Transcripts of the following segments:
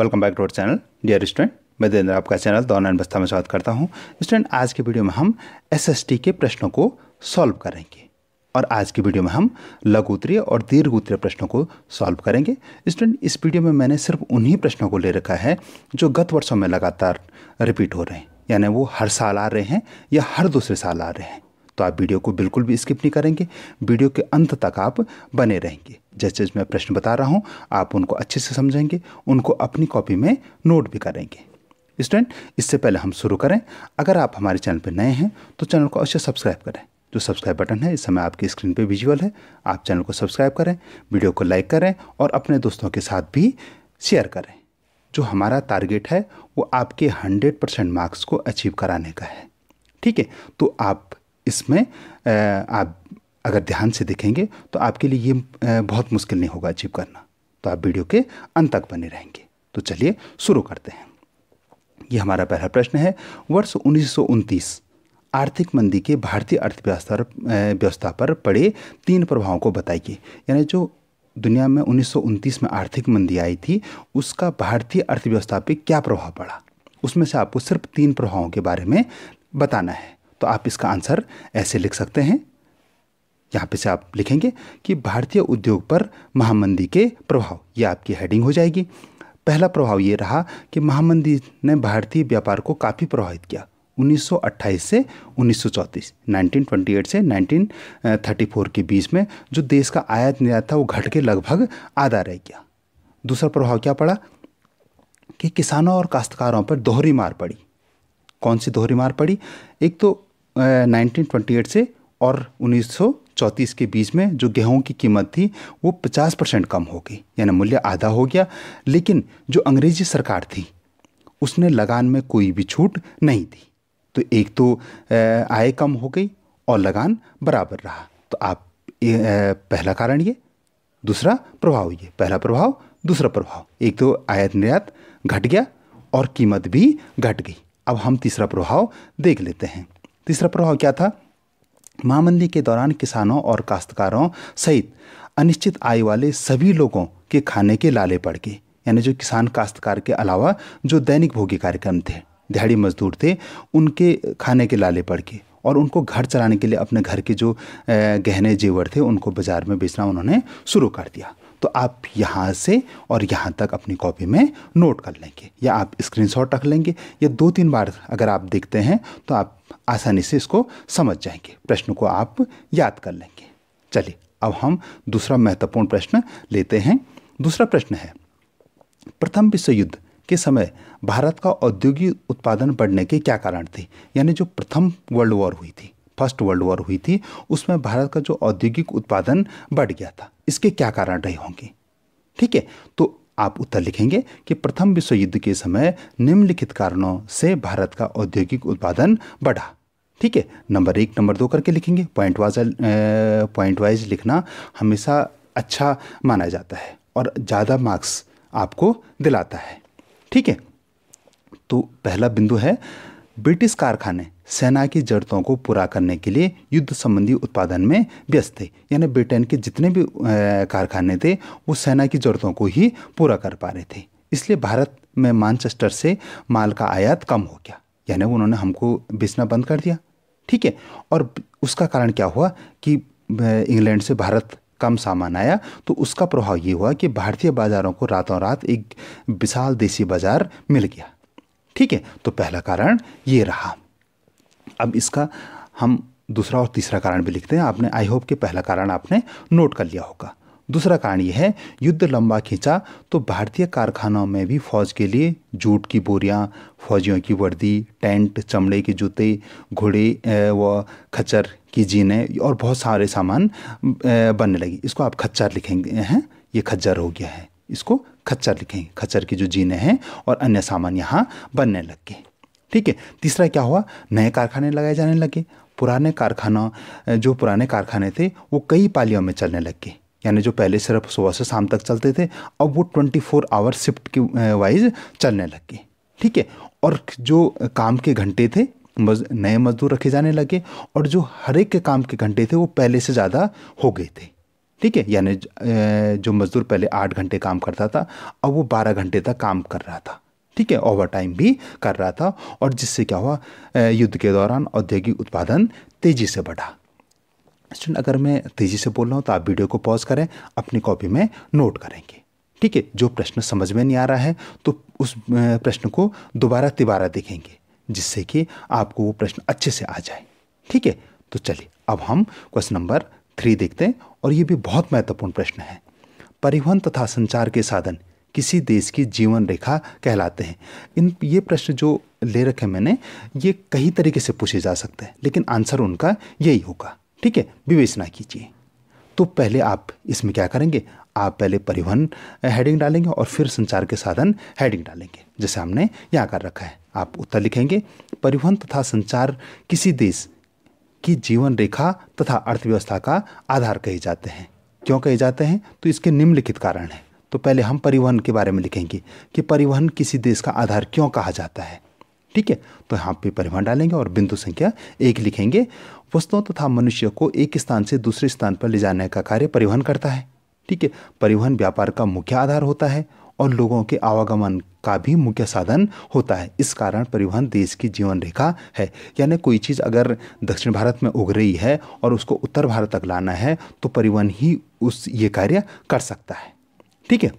welcome back to our channel dear student मैं देवेंद्र आपका channel the बस्ता में स्वागत करता हूँ स्टूडेंट आज की वीडियो में हम एसएसटी के प्रश्नों को सॉल्व करेंगे और आज की वीडियो में हम लघु उत्तरीय और दीर्घ उत्तरीय प्रश्नों को सॉल्व करेंगे स्टूडेंट इस वीडियो में मैंने सिर्फ उन्हीं प्रश्नों को ले रखा है जो गत वर्षों में लगातार रिपीट हो रहे हैं यानी वो हर साल आ रहे हैं या हर दूसरे साल आ रहे हैं तो आप वीडियो को बिल्कुल भी स्किप नहीं करेंगे वीडियो के अंत तक आप बने रहेंगे जैसे मैं प्रश्न बता रहा हूँ आप उनको अच्छे से समझेंगे उनको अपनी कॉपी में नोट भी करेंगे स्टूडेंट इससे पहले हम शुरू करें अगर आप हमारे चैनल पर नए हैं तो चैनल को अवश्य सब्सक्राइब करें जो सब्सक्राइब बटन है इस समय आपकी स्क्रीन पर विजुअल है आप चैनल को सब्सक्राइब करें वीडियो को लाइक करें और अपने दोस्तों के साथ भी शेयर करें जो हमारा टारगेट है वो आपके 100 परसेंट मार्क्स को अचीव कराने का है ठीक है तो आप इसमें आप अगर ध्यान से देखेंगे तो आपके लिए ये बहुत मुश्किल नहीं होगा अचीव करना तो आप वीडियो के अंत तक बने रहेंगे तो चलिए शुरू करते हैं ये हमारा पहला प्रश्न है वर्ष उन्नीस आर्थिक मंदी के भारतीय अर्थव्यवस्था व्यवस्था पर पड़े तीन प्रभावों को बताइए यानी जो दुनिया में उन्नीस में आर्थिक मंदी आई थी उसका भारतीय अर्थव्यवस्था पर क्या प्रभाव पड़ा उसमें से आपको सिर्फ तीन प्रभावों के बारे में बताना है तो आप इसका आंसर ऐसे लिख सकते हैं यहाँ पे से आप लिखेंगे कि भारतीय उद्योग पर महामंदी के प्रभाव ये आपकी हेडिंग हो जाएगी पहला प्रभाव ये रहा कि महामंदी ने भारतीय व्यापार को काफ़ी प्रभावित किया 1928 से 1934 1928 से 1934 के बीच में जो देश का आयात निर्यात था वो घट के लगभग आधा रह गया दूसरा प्रभाव क्या पड़ा कि किसानों और काश्तकारों पर दोहरी मार पड़ी कौन सी दोहरी मार पड़ी एक तो 1928 से और 1934 के बीच में जो गेहूं की कीमत थी वो 50 परसेंट कम हो गई यानी मूल्य आधा हो गया लेकिन जो अंग्रेजी सरकार थी उसने लगान में कोई भी छूट नहीं दी तो एक तो आय कम हो गई और लगान बराबर रहा तो आप पहला कारण ये दूसरा प्रभाव ये पहला प्रभाव दूसरा प्रभाव एक तो आयात निर्यात घट गया और कीमत भी घट गई अब हम तीसरा प्रभाव देख लेते हैं तीसरा प्रभाव क्या था महामंदी के दौरान किसानों और काश्तकारों सहित अनिश्चित आय वाले सभी लोगों के खाने के लाले पड़ गए यानी जो किसान काश्तकार के अलावा जो दैनिक भोगी कार्यक्रम थे दिहाड़ी मजदूर थे उनके खाने के लाले पड़ गए और उनको घर चलाने के लिए अपने घर के जो गहने जेवर थे उनको बाज़ार में बेचना उन्होंने शुरू कर दिया तो आप यहाँ से और यहाँ तक अपनी कॉपी में नोट कर लेंगे या आप स्क्रीनशॉट रख लेंगे या दो तीन बार अगर आप देखते हैं तो आप आसानी से इसको समझ जाएंगे प्रश्न को आप याद कर लेंगे चलिए अब हम दूसरा महत्वपूर्ण प्रश्न लेते हैं दूसरा प्रश्न है प्रथम विश्व युद्ध के समय भारत का औद्योगिक उत्पादन बढ़ने के क्या कारण थे यानी जो प्रथम वर्ल्ड वॉर हुई थी फर्स्ट वर्ल्ड वॉर हुई थी उसमें भारत का जो औद्योगिक उत्पादन बढ़ गया था इसके क्या कारण रहे होंगे ठीक है तो आप उत्तर लिखेंगे कि प्रथम विश्व युद्ध के समय निम्नलिखित कारणों से भारत का औद्योगिक उत्पादन बढ़ा ठीक है नंबर एक नंबर दो करके लिखेंगे पॉइंट वाइज पॉइंट वाइज लिखना हमेशा अच्छा माना जाता है और ज़्यादा मार्क्स आपको दिलाता है ठीक है तो पहला बिंदु है ब्रिटिश कारखाने सेना की जरूरतों को पूरा करने के लिए युद्ध संबंधी उत्पादन में व्यस्त थे यानी ब्रिटेन के जितने भी कारखाने थे वो सेना की जरूरतों को ही पूरा कर पा रहे थे इसलिए भारत में मानचेस्टर से माल का आयात कम हो गया यानी उन्होंने हमको बेचना बंद कर दिया ठीक है और उसका कारण क्या हुआ कि इंग्लैंड से भारत कम सामान आया तो उसका प्रभाव ये हुआ कि भारतीय बाज़ारों को रातों रात एक विशाल देसी बाज़ार मिल गया ठीक है तो पहला कारण ये रहा अब इसका हम दूसरा और तीसरा कारण भी लिखते हैं आपने आई होप के पहला कारण आपने नोट कर लिया होगा दूसरा कारण यह है युद्ध लंबा खींचा तो भारतीय कारखानों में भी फौज के लिए जूट की बोरियां फौजियों की वर्दी टेंट चमड़े के जूते घोड़े व खच्चर की जीने और बहुत सारे सामान बनने लगी इसको आप खच्चर लिखेंगे हैं ये खच्चर हो गया है इसको खच्चर लिखेंगे खच्चर की जो जीने हैं और अन्य सामान यहाँ बनने लग गए ठीक है तीसरा क्या हुआ नए कारखाने लगाए जाने लगे पुराने कारखाना जो पुराने कारखाने थे वो कई पालियों में चलने लग गए यानी जो पहले सिर्फ सुबह से शाम तक चलते थे अब वो ट्वेंटी फोर आवर शिफ्ट की वाइज चलने लग गए ठीक है और जो काम के घंटे थे मज, नए मजदूर रखे जाने लगे और जो हर एक के काम के घंटे थे वो पहले से ज़्यादा हो गए थे ठीक है यानी जो मज़दूर पहले आठ घंटे काम करता था अब वो बारह घंटे तक काम कर रहा था ठीक है ओवर टाइम भी कर रहा था और जिससे क्या हुआ युद्ध के दौरान औद्योगिक उत्पादन तेज़ी से बढ़ा स्टूडेंट अगर मैं तेज़ी से बोल रहा हूँ तो आप वीडियो को पॉज करें अपनी कॉपी में नोट करेंगे ठीक है जो प्रश्न समझ में नहीं आ रहा है तो उस प्रश्न को दोबारा तिबारा देखेंगे जिससे कि आपको वो प्रश्न अच्छे से आ जाए ठीक है तो चलिए अब हम क्वेश्चन नंबर थ्री देखते हैं और ये भी बहुत महत्वपूर्ण प्रश्न है परिवहन तथा संचार के साधन किसी देश की जीवन रेखा कहलाते हैं इन ये प्रश्न जो ले रखे मैंने ये कई तरीके से पूछे जा सकते हैं लेकिन आंसर उनका यही होगा ठीक है विवेचना कीजिए तो पहले आप इसमें क्या करेंगे आप पहले परिवहन हेडिंग डालेंगे और फिर संचार के साधन हेडिंग डालेंगे जैसे हमने यहाँ कर रखा है आप उत्तर लिखेंगे परिवहन तथा संचार किसी देश की जीवन रेखा तथा अर्थव्यवस्था का आधार कहे जाते हैं क्यों कहे जाते हैं तो इसके निम्नलिखित कारण हैं तो पहले हम परिवहन के बारे में लिखेंगे कि परिवहन किसी देश का आधार क्यों कहा जाता है ठीक है तो यहाँ पे परिवहन डालेंगे और बिंदु संख्या एक लिखेंगे वस्तुओं तथा मनुष्य को एक स्थान से दूसरे स्थान पर ले जाने का कार्य परिवहन करता है ठीक है परिवहन व्यापार का मुख्य आधार होता है और लोगों के आवागमन का भी मुख्य साधन होता है इस कारण परिवहन देश की जीवन रेखा है यानी कोई चीज़ अगर दक्षिण भारत में उग रही है और उसको उत्तर भारत तक लाना है तो परिवहन ही उस ये कार्य कर सकता है ठीक है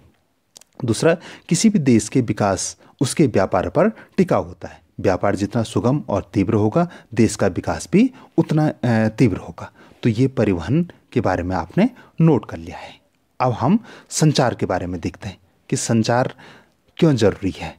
दूसरा किसी भी देश के विकास उसके व्यापार पर टिका होता है व्यापार जितना सुगम और तीव्र होगा देश का विकास भी उतना तीव्र होगा तो ये परिवहन के बारे में आपने नोट कर लिया है अब हम संचार के बारे में देखते हैं कि संचार क्यों जरूरी है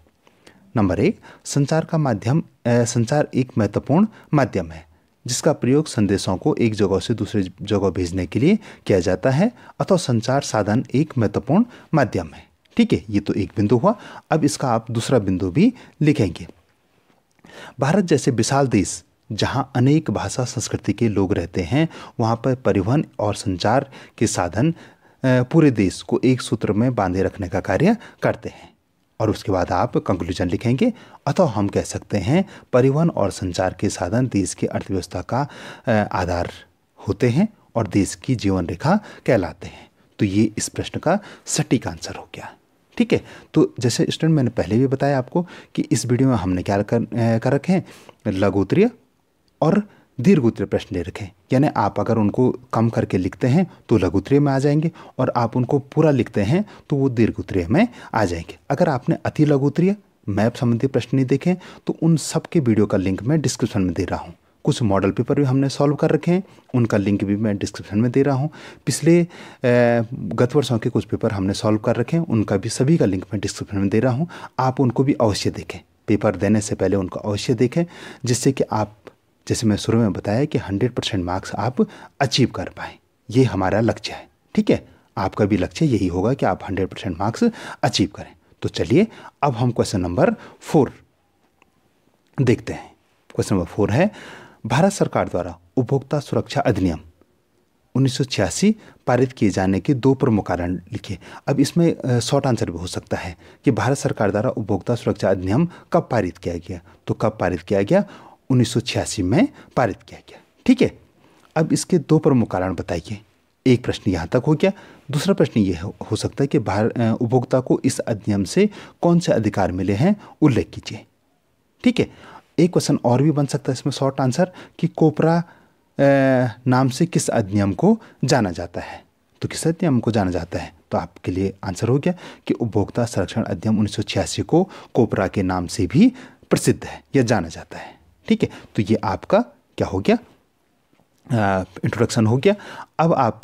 नंबर एक संचार का माध्यम संचार एक महत्वपूर्ण माध्यम है जिसका प्रयोग संदेशों को एक जगह से दूसरे जगह भेजने के लिए किया जाता है अथवा संचार साधन एक महत्वपूर्ण माध्यम है ठीक है ये तो एक बिंदु हुआ अब इसका आप दूसरा बिंदु भी लिखेंगे भारत जैसे विशाल देश जहाँ अनेक भाषा संस्कृति के लोग रहते हैं वहाँ पर परिवहन और संचार के साधन पूरे देश को एक सूत्र में बांधे रखने का कार्य करते हैं और उसके बाद आप कंक्लूजन लिखेंगे अतः हम कह सकते हैं परिवहन और संचार के साधन देश की अर्थव्यवस्था का आधार होते हैं और देश की जीवन रेखा कहलाते हैं तो ये इस प्रश्न का सटीक आंसर हो गया ठीक है तो जैसे स्टूडेंट मैंने पहले भी बताया आपको कि इस वीडियो में हमने क्या कर, कर रखे हैं लघोत्रीय और दीर्घ उत्तरीय प्रश्न ले रखें यानी आप अगर उनको कम करके लिखते हैं तो लघु उत्तरीय में आ जाएंगे और आप उनको पूरा लिखते हैं तो वो दीर्घ उत्तरीय में आ जाएंगे अगर आपने अति लघु उत्तरीय मैप संबंधी प्रश्न नहीं देखे तो उन सब के वीडियो का लिंक मैं डिस्क्रिप्शन में दे रहा हूँ कुछ मॉडल पेपर भी हमने सॉल्व कर रखे हैं उनका लिंक भी मैं डिस्क्रिप्शन में दे रहा हूँ पिछले गत वर्षों के कुछ पेपर हमने सॉल्व कर रखे हैं उनका भी सभी का लिंक मैं डिस्क्रिप्शन में दे रहा हूँ आप उनको भी अवश्य देखें पेपर देने से पहले उनको अवश्य देखें जिससे कि आप जैसे मैं शुरू में बताया कि हंड्रेड परसेंट मार्क्स आप अचीव कर पाए ये हमारा लक्ष्य है ठीक है आपका भी लक्ष्य यही होगा कि आप हंड्रेड परसेंट मार्क्स अचीव करें तो चलिए अब हम क्वेश्चन नंबर फोर देखते हैं क्वेश्चन नंबर फोर है भारत सरकार द्वारा उपभोक्ता सुरक्षा अधिनियम उन्नीस पारित किए जाने के दो प्रमुख कारण लिखे अब इसमें शॉर्ट आंसर भी हो सकता है कि भारत सरकार द्वारा उपभोक्ता सुरक्षा अधिनियम कब पारित किया गया तो कब पारित किया गया उन्नीस में पारित किया गया ठीक है अब इसके दो प्रमुख कारण बताइए एक प्रश्न यहाँ तक हो गया दूसरा प्रश्न ये हो सकता है कि भारत उपभोक्ता को इस अधिनियम से कौन से अधिकार मिले हैं उल्लेख कीजिए ठीक है एक क्वेश्चन और भी बन सकता है इसमें शॉर्ट आंसर कि कोपरा नाम से किस अधिनियम को जाना जाता है तो किस अधिनियम को जाना जाता है तो आपके लिए आंसर हो गया कि उपभोक्ता संरक्षण अधिनियम उन्नीस को कोपरा के नाम से भी प्रसिद्ध है या जाना जाता है ठीक है तो ये आपका क्या हो गया इंट्रोडक्शन हो गया अब आप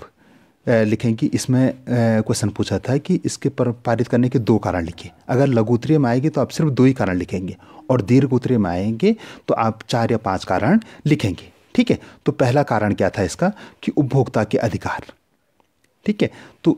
लिखेंगे इसमें क्वेश्चन पूछा था कि इसके पर पारित करने के दो कारण लिखिए अगर लघु उत्तरीय में आएगी तो आप सिर्फ दो ही कारण लिखेंगे और दीर्घ उत्तरीय में आएंगे तो आप चार या पांच कारण लिखेंगे ठीक है तो पहला कारण क्या था इसका कि उपभोक्ता के अधिकार ठीक है तो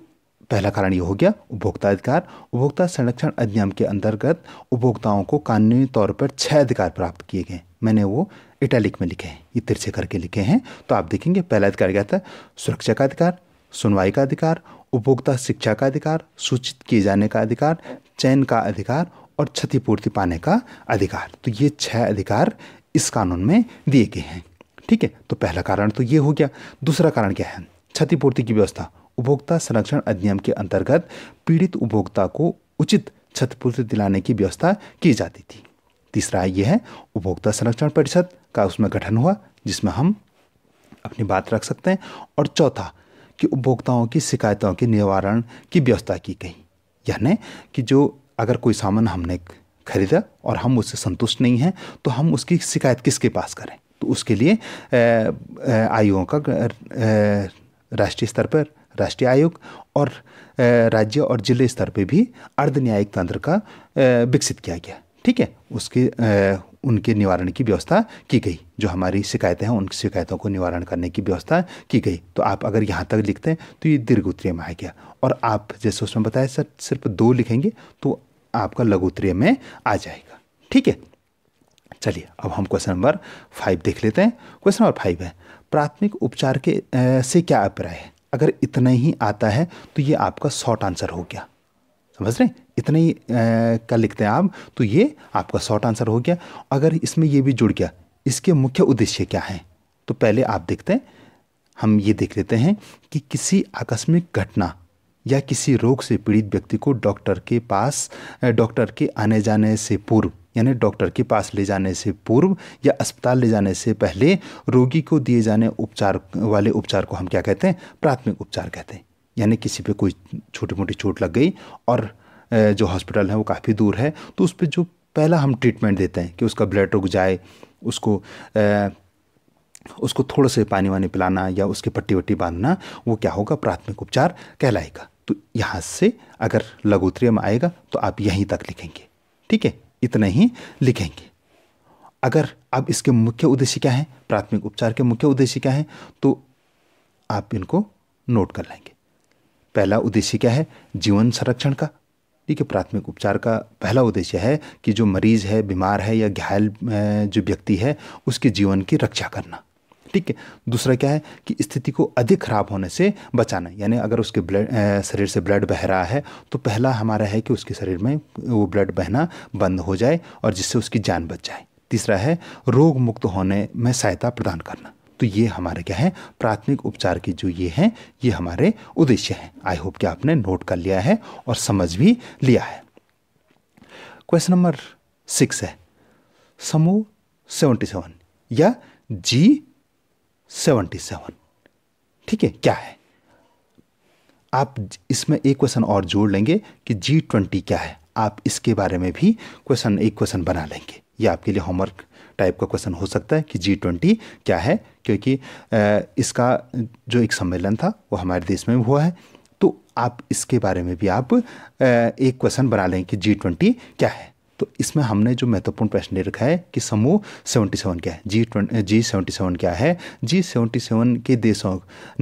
पहला कारण ये हो गया उपभोक्ता अधिकार उपभोक्ता संरक्षण अधिनियम के अंतर्गत उपभोक्ताओं को कानूनी तौर पर छः अधिकार प्राप्त किए गए मैंने वो इटैलिक में लिखे हैं ये तिरछे करके लिखे हैं तो आप देखेंगे पहला अधिकार क्या था सुरक्षा का अधिकार सुनवाई का अधिकार उपभोक्ता शिक्षा का अधिकार सूचित किए जाने का अधिकार चयन का अधिकार और क्षतिपूर्ति पाने का अधिकार तो ये छह अधिकार इस कानून में दिए गए हैं ठीक है तो पहला कारण तो ये हो गया दूसरा कारण क्या है क्षतिपूर्ति की व्यवस्था उपभोक्ता संरक्षण अधिनियम के अंतर्गत पीड़ित उपभोक्ता को उचित क्षतिपूर्ति दिलाने की व्यवस्था की जाती थी तीसरा ये है उपभोक्ता संरक्षण परिषद का उसमें गठन हुआ जिसमें हम अपनी बात रख सकते हैं और चौथा कि उपभोक्ताओं की शिकायतों के निवारण की व्यवस्था की गई यानी कि जो अगर कोई सामान हमने खरीदा और हम उससे संतुष्ट नहीं हैं तो हम उसकी शिकायत किसके पास करें तो उसके लिए आयोगों का राष्ट्रीय स्तर पर राष्ट्रीय आयोग और राज्य और जिले स्तर पर भी अर्ध न्यायिक तंत्र का विकसित किया गया ठीक है उसके उनके निवारण की व्यवस्था की गई जो हमारी शिकायतें हैं उन शिकायतों को निवारण करने की व्यवस्था की गई तो आप अगर यहाँ तक लिखते हैं तो ये दीर्घ उत्तरीय में आ गया और आप जैसे उसमें बताया सर सिर्फ दो लिखेंगे तो आपका लघु उत्तरीय में आ जाएगा ठीक है चलिए अब हम क्वेश्चन नंबर फाइव देख लेते हैं क्वेश्चन नंबर फाइव है प्राथमिक उपचार के से क्या अभिप्राय है अगर इतना ही आता है तो ये आपका शॉर्ट आंसर हो गया समझ रहे हैं इतना ही का लिखते हैं आप तो ये आपका शॉर्ट आंसर हो गया अगर इसमें ये भी जुड़ गया इसके मुख्य उद्देश्य क्या है तो पहले आप देखते हैं हम ये देख लेते हैं कि किसी आकस्मिक घटना या किसी रोग से पीड़ित व्यक्ति को डॉक्टर के पास डॉक्टर के आने जाने से पूर्व यानी डॉक्टर के पास ले जाने से पूर्व या अस्पताल ले जाने से पहले रोगी को दिए जाने उपचार वाले उपचार को हम क्या कहते हैं प्राथमिक उपचार कहते हैं यानी किसी पे कोई छोटी मोटी चोट लग गई और जो हॉस्पिटल है वो काफ़ी दूर है तो उस पर जो पहला हम ट्रीटमेंट देते हैं कि उसका ब्लड रुक जाए उसको उसको थोड़ा से पानी वानी पिलाना या उसकी पट्टी वट्टी बांधना वो क्या होगा प्राथमिक उपचार कहलाएगा तो यहाँ से अगर लघुत्रियम आएगा तो आप यहीं तक लिखेंगे ठीक है इतना ही लिखेंगे अगर अब इसके मुख्य उद्देश्य क्या है प्राथमिक उपचार के मुख्य उद्देश्य क्या है तो आप इनको नोट कर लेंगे पहला उद्देश्य क्या है जीवन संरक्षण का ठीक है प्राथमिक उपचार का पहला उद्देश्य है कि जो मरीज है बीमार है या घायल जो व्यक्ति है उसके जीवन की रक्षा करना ठीक है दूसरा क्या है कि स्थिति को अधिक खराब होने से बचाना यानी अगर उसके ब्लड शरीर से ब्लड बह रहा है तो पहला हमारा है कि उसके शरीर में वो ब्लड बहना बंद हो जाए और जिससे उसकी जान बच जाए तीसरा है रोग मुक्त होने में सहायता प्रदान करना तो ये हमारे क्या है प्राथमिक उपचार के जो ये हैं ये हमारे उद्देश्य हैं आई होप कि आपने नोट कर लिया है और समझ भी लिया है क्वेश्चन नंबर सिक्स है समूह सेवेंटी सेवन या जी सेवेंटी सेवन ठीक है क्या है आप इसमें एक क्वेश्चन और जोड़ लेंगे कि जी ट्वेंटी क्या है आप इसके बारे में भी क्वेश्चन एक क्वेश्चन बना लेंगे ये आपके लिए होमवर्क टाइप का क्वेश्चन हो सकता है कि जी ट्वेंटी क्या है क्योंकि इसका जो एक सम्मेलन था वो हमारे देश में हुआ है तो आप इसके बारे में भी आप एक क्वेश्चन बना लें कि जी ट्वेंटी क्या है तो इसमें हमने जो महत्वपूर्ण प्रश्न दे रखा है कि समूह सेवेंटी सेवन क्या है G twenty G seventy seven क्या है जी सेवेंटी सेवन के देशों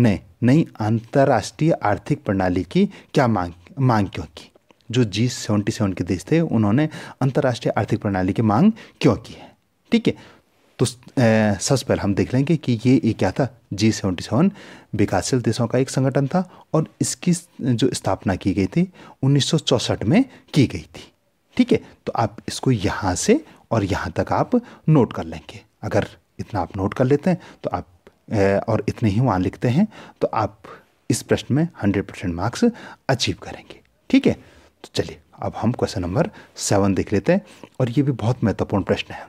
ने नई अंतर्राष्ट्रीय आर्थिक प्रणाली की क्या मांग मांग क्यों की जो जी सेवेंटी सेवन के देश थे उन्होंने अंतर्राष्ट्रीय आर्थिक प्रणाली की मांग क्यों की है ठीक है तो सबसे पहले हम देख लेंगे कि ये एक क्या था जी सेवेंटी सेवन विकासशील देशों का एक संगठन था और इसकी जो स्थापना की गई थी उन्नीस में की गई थी ठीक है तो आप इसको यहाँ से और यहाँ तक आप नोट कर लेंगे अगर इतना आप नोट कर लेते हैं तो आप और इतने ही वहाँ लिखते हैं तो आप इस प्रश्न में हंड्रेड परसेंट मार्क्स अचीव करेंगे ठीक है तो चलिए अब हम क्वेश्चन नंबर सेवन देख लेते हैं और ये भी बहुत महत्वपूर्ण प्रश्न है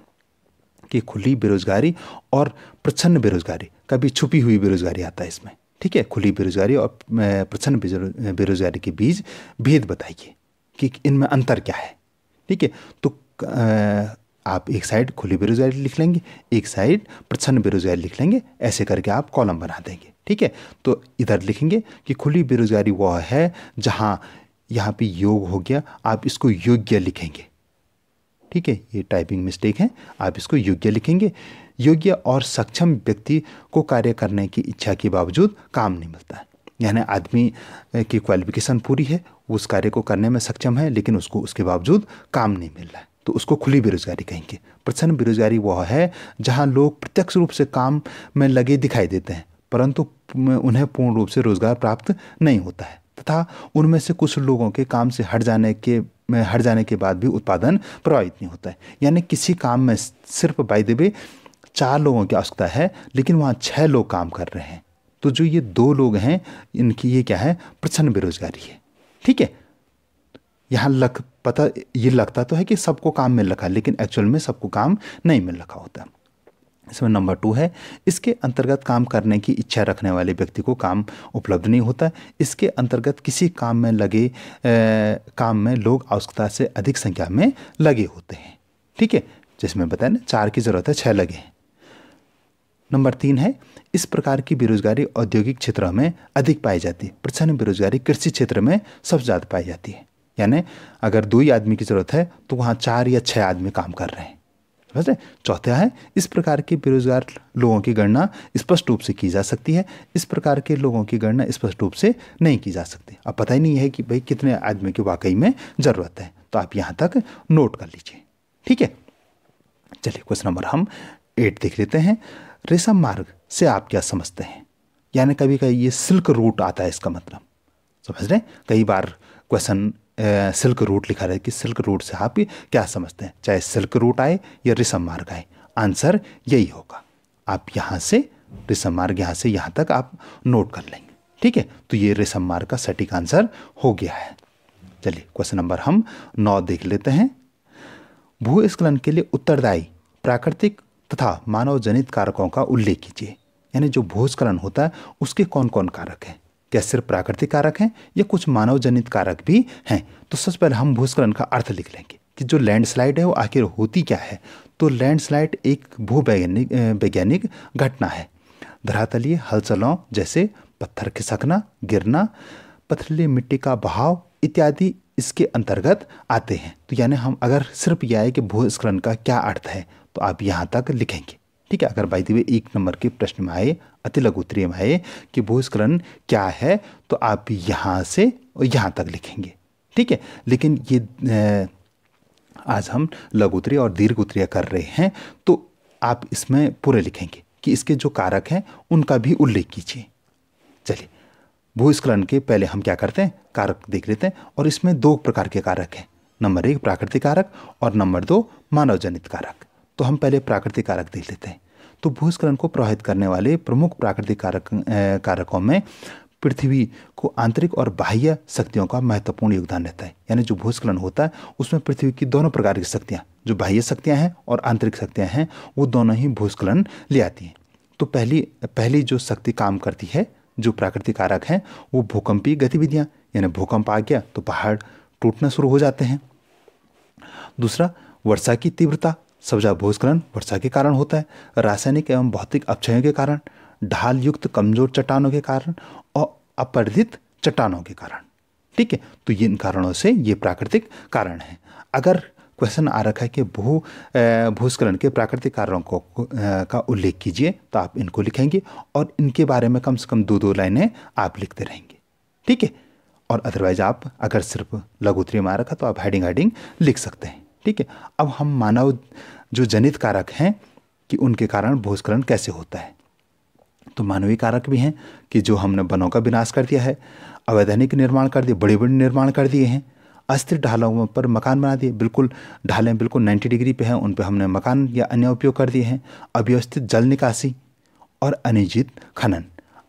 कि खुली बेरोजगारी और प्रचन्न बेरोजगारी कभी छुपी हुई बेरोजगारी आता है इसमें ठीक है खुली बेरोजगारी और प्रचन्न बेरोजगारी के बीच भेद बताइए कि इनमें अंतर क्या है ठीक है तो आप एक साइड खुली बेरोजगारी लिख लेंगे एक साइड प्रचन्न बेरोजगारी लिख लेंगे ऐसे करके आप कॉलम बना देंगे ठीक है तो इधर लिखेंगे कि खुली बेरोजगारी वह है जहाँ यहाँ पे योग हो गया आप इसको योग्य लिखेंगे ठीक है ये टाइपिंग मिस्टेक है आप इसको योग्य लिखेंगे योग्य और सक्षम व्यक्ति को कार्य करने की इच्छा के बावजूद काम नहीं मिलता है यानी आदमी की क्वालिफिकेशन पूरी है उस कार्य को करने में सक्षम है लेकिन उसको उसके बावजूद काम नहीं मिल रहा है तो उसको खुली बेरोजगारी कहेंगे प्रसन्न बेरोजगारी वह है जहाँ लोग प्रत्यक्ष रूप से काम में लगे दिखाई देते हैं परंतु उन्हें पूर्ण रूप से रोजगार प्राप्त नहीं होता है तथा उनमें से कुछ लोगों के काम से हट जाने के में हट जाने के बाद भी उत्पादन प्रभावित नहीं होता है यानी किसी काम में सिर्फ बाई देवे चार लोगों की आवश्यकता है लेकिन वहाँ छः लोग काम कर रहे हैं तो जो ये दो लोग हैं इनकी ये क्या है प्रचंड बेरोजगारी है ठीक है यहाँ लग पता ये लगता तो है कि सबको काम मिल रखा है लेकिन एक्चुअल में सबको काम नहीं मिल रखा होता इसमें नंबर टू है इसके अंतर्गत काम करने की इच्छा रखने वाले व्यक्ति को काम उपलब्ध नहीं होता इसके अंतर्गत किसी काम में लगे ए, काम में लोग आवश्यकता से अधिक संख्या में लगे होते हैं ठीक है जिसमें बताया ना चार की ज़रूरत है छः लगे नंबर तीन है इस प्रकार की बेरोजगारी औद्योगिक क्षेत्र में अधिक पाई जाती है प्रचन्न बेरोजगारी कृषि क्षेत्र में सबसे ज़्यादा पाई जाती है यानी अगर दो ही आदमी की ज़रूरत है तो वहाँ चार या छः आदमी काम कर रहे हैं समझ चौथा है इस प्रकार के बेरोजगार लोगों की गणना स्पष्ट रूप से की जा सकती है इस प्रकार के लोगों की गणना स्पष्ट रूप से नहीं की जा सकती अब पता ही नहीं है कि भाई कितने आदमी की वाकई में ज़रूरत है तो आप यहाँ तक नोट कर लीजिए ठीक है चलिए क्वेश्चन नंबर हम एट देख लेते हैं रेशम मार्ग से आप क्या समझते हैं यानी कभी कभी ये सिल्क रूट आता है इसका मतलब समझ रहे कई बार क्वेश्चन सिल्क रूट लिखा रहे कि सिल्क रूट से आप क्या समझते हैं चाहे सिल्क रूट आए या रिसम मार्ग आए आंसर यही होगा आप यहाँ से रिसम मार्ग यहाँ से यहाँ तक आप नोट कर लेंगे ठीक है तो ये रिसम मार्ग का सटीक आंसर हो गया है चलिए क्वेश्चन नंबर हम नौ देख लेते हैं भूस्खलन के लिए उत्तरदायी प्राकृतिक तथा मानव जनित कारकों का उल्लेख कीजिए यानी जो भूस्खलन होता है उसके कौन कौन कारक हैं क्या सिर्फ प्राकृतिक कारक हैं या कुछ मानव जनित कारक भी हैं तो सबसे पहले हम भूस्खलन का अर्थ लिख लेंगे कि जो लैंडस्लाइड है वो आखिर होती क्या है तो लैंडस्लाइड एक भू वैज्ञानिक घटना है धरातलीय हलचलों जैसे पत्थर खिसकना गिरना पथरीली मिट्टी का बहाव इत्यादि इसके अंतर्गत आते हैं तो यानी हम अगर सिर्फ यह है कि भूस्खलन का क्या अर्थ है तो आप यहाँ तक लिखेंगे ठीक है अगर बाई दी एक नंबर के प्रश्न में आए अति लघुत्तरीय में आए कि भूस्खलन क्या है तो आप यहाँ से और यहाँ तक लिखेंगे ठीक है लेकिन ये आज हम लघुत्तरीय और दीर्घ उत्तरीय कर रहे हैं तो आप इसमें पूरे लिखेंगे कि इसके जो कारक हैं उनका भी उल्लेख कीजिए चलिए भूस्खलन के पहले हम क्या करते हैं कारक देख लेते हैं और इसमें दो प्रकार के कारक हैं नंबर एक प्राकृतिक कारक और नंबर दो मानव जनित कारक तो हम पहले प्राकृतिक कारक देख लेते हैं तो भूस्खलन को प्रभावित करने वाले प्रमुख प्राकृतिक कारक कारकों में पृथ्वी को आंतरिक और बाह्य शक्तियों का महत्वपूर्ण योगदान रहता है यानी जो भूस्खलन होता है उसमें पृथ्वी की दोनों प्रकार की शक्तियाँ जो बाह्य शक्तियाँ हैं और आंतरिक शक्तियाँ हैं वो दोनों ही भूस्खलन ले आती हैं तो पहली पहली जो शक्ति काम करती है जो प्राकृतिक कारक हैं वो भूकंपीय गतिविधियाँ यानी भूकंप आ गया तो पहाड़ टूटना शुरू हो जाते हैं दूसरा वर्षा की तीव्रता सब्जा भूस्खलन वर्षा के कारण होता है रासायनिक एवं भौतिक अपक्षयों के कारण ढाल युक्त कमजोर चट्टानों के कारण और अपर्धित चट्टानों के कारण ठीक है तो इन कारणों से ये प्राकृतिक कारण है अगर क्वेश्चन आ रखा है कि भू भूस्खलन के प्राकृतिक कारणों को का उल्लेख कीजिए तो आप इनको लिखेंगे और इनके बारे में कम से कम दो दो लाइनें आप लिखते रहेंगे ठीक है और अदरवाइज आप अगर सिर्फ लघु में आ रखा तो आप हेडिंग हेडिंग लिख सकते हैं ठीक है अब हम मानव जो जनित कारक हैं कि उनके कारण भूस्खलन कैसे होता है तो मानवीय कारक भी हैं कि जो हमने वनों का विनाश कर दिया है अवैधानिक निर्माण कर दिए बड़े बड़े निर्माण कर दिए हैं अस्थिर ढालों पर मकान बना दिए बिल्कुल ढालें बिल्कुल 90 डिग्री पे हैं उन पर हमने मकान या अन्य उपयोग कर दिए हैं अव्यवस्थित जल निकासी और अनियोजित खनन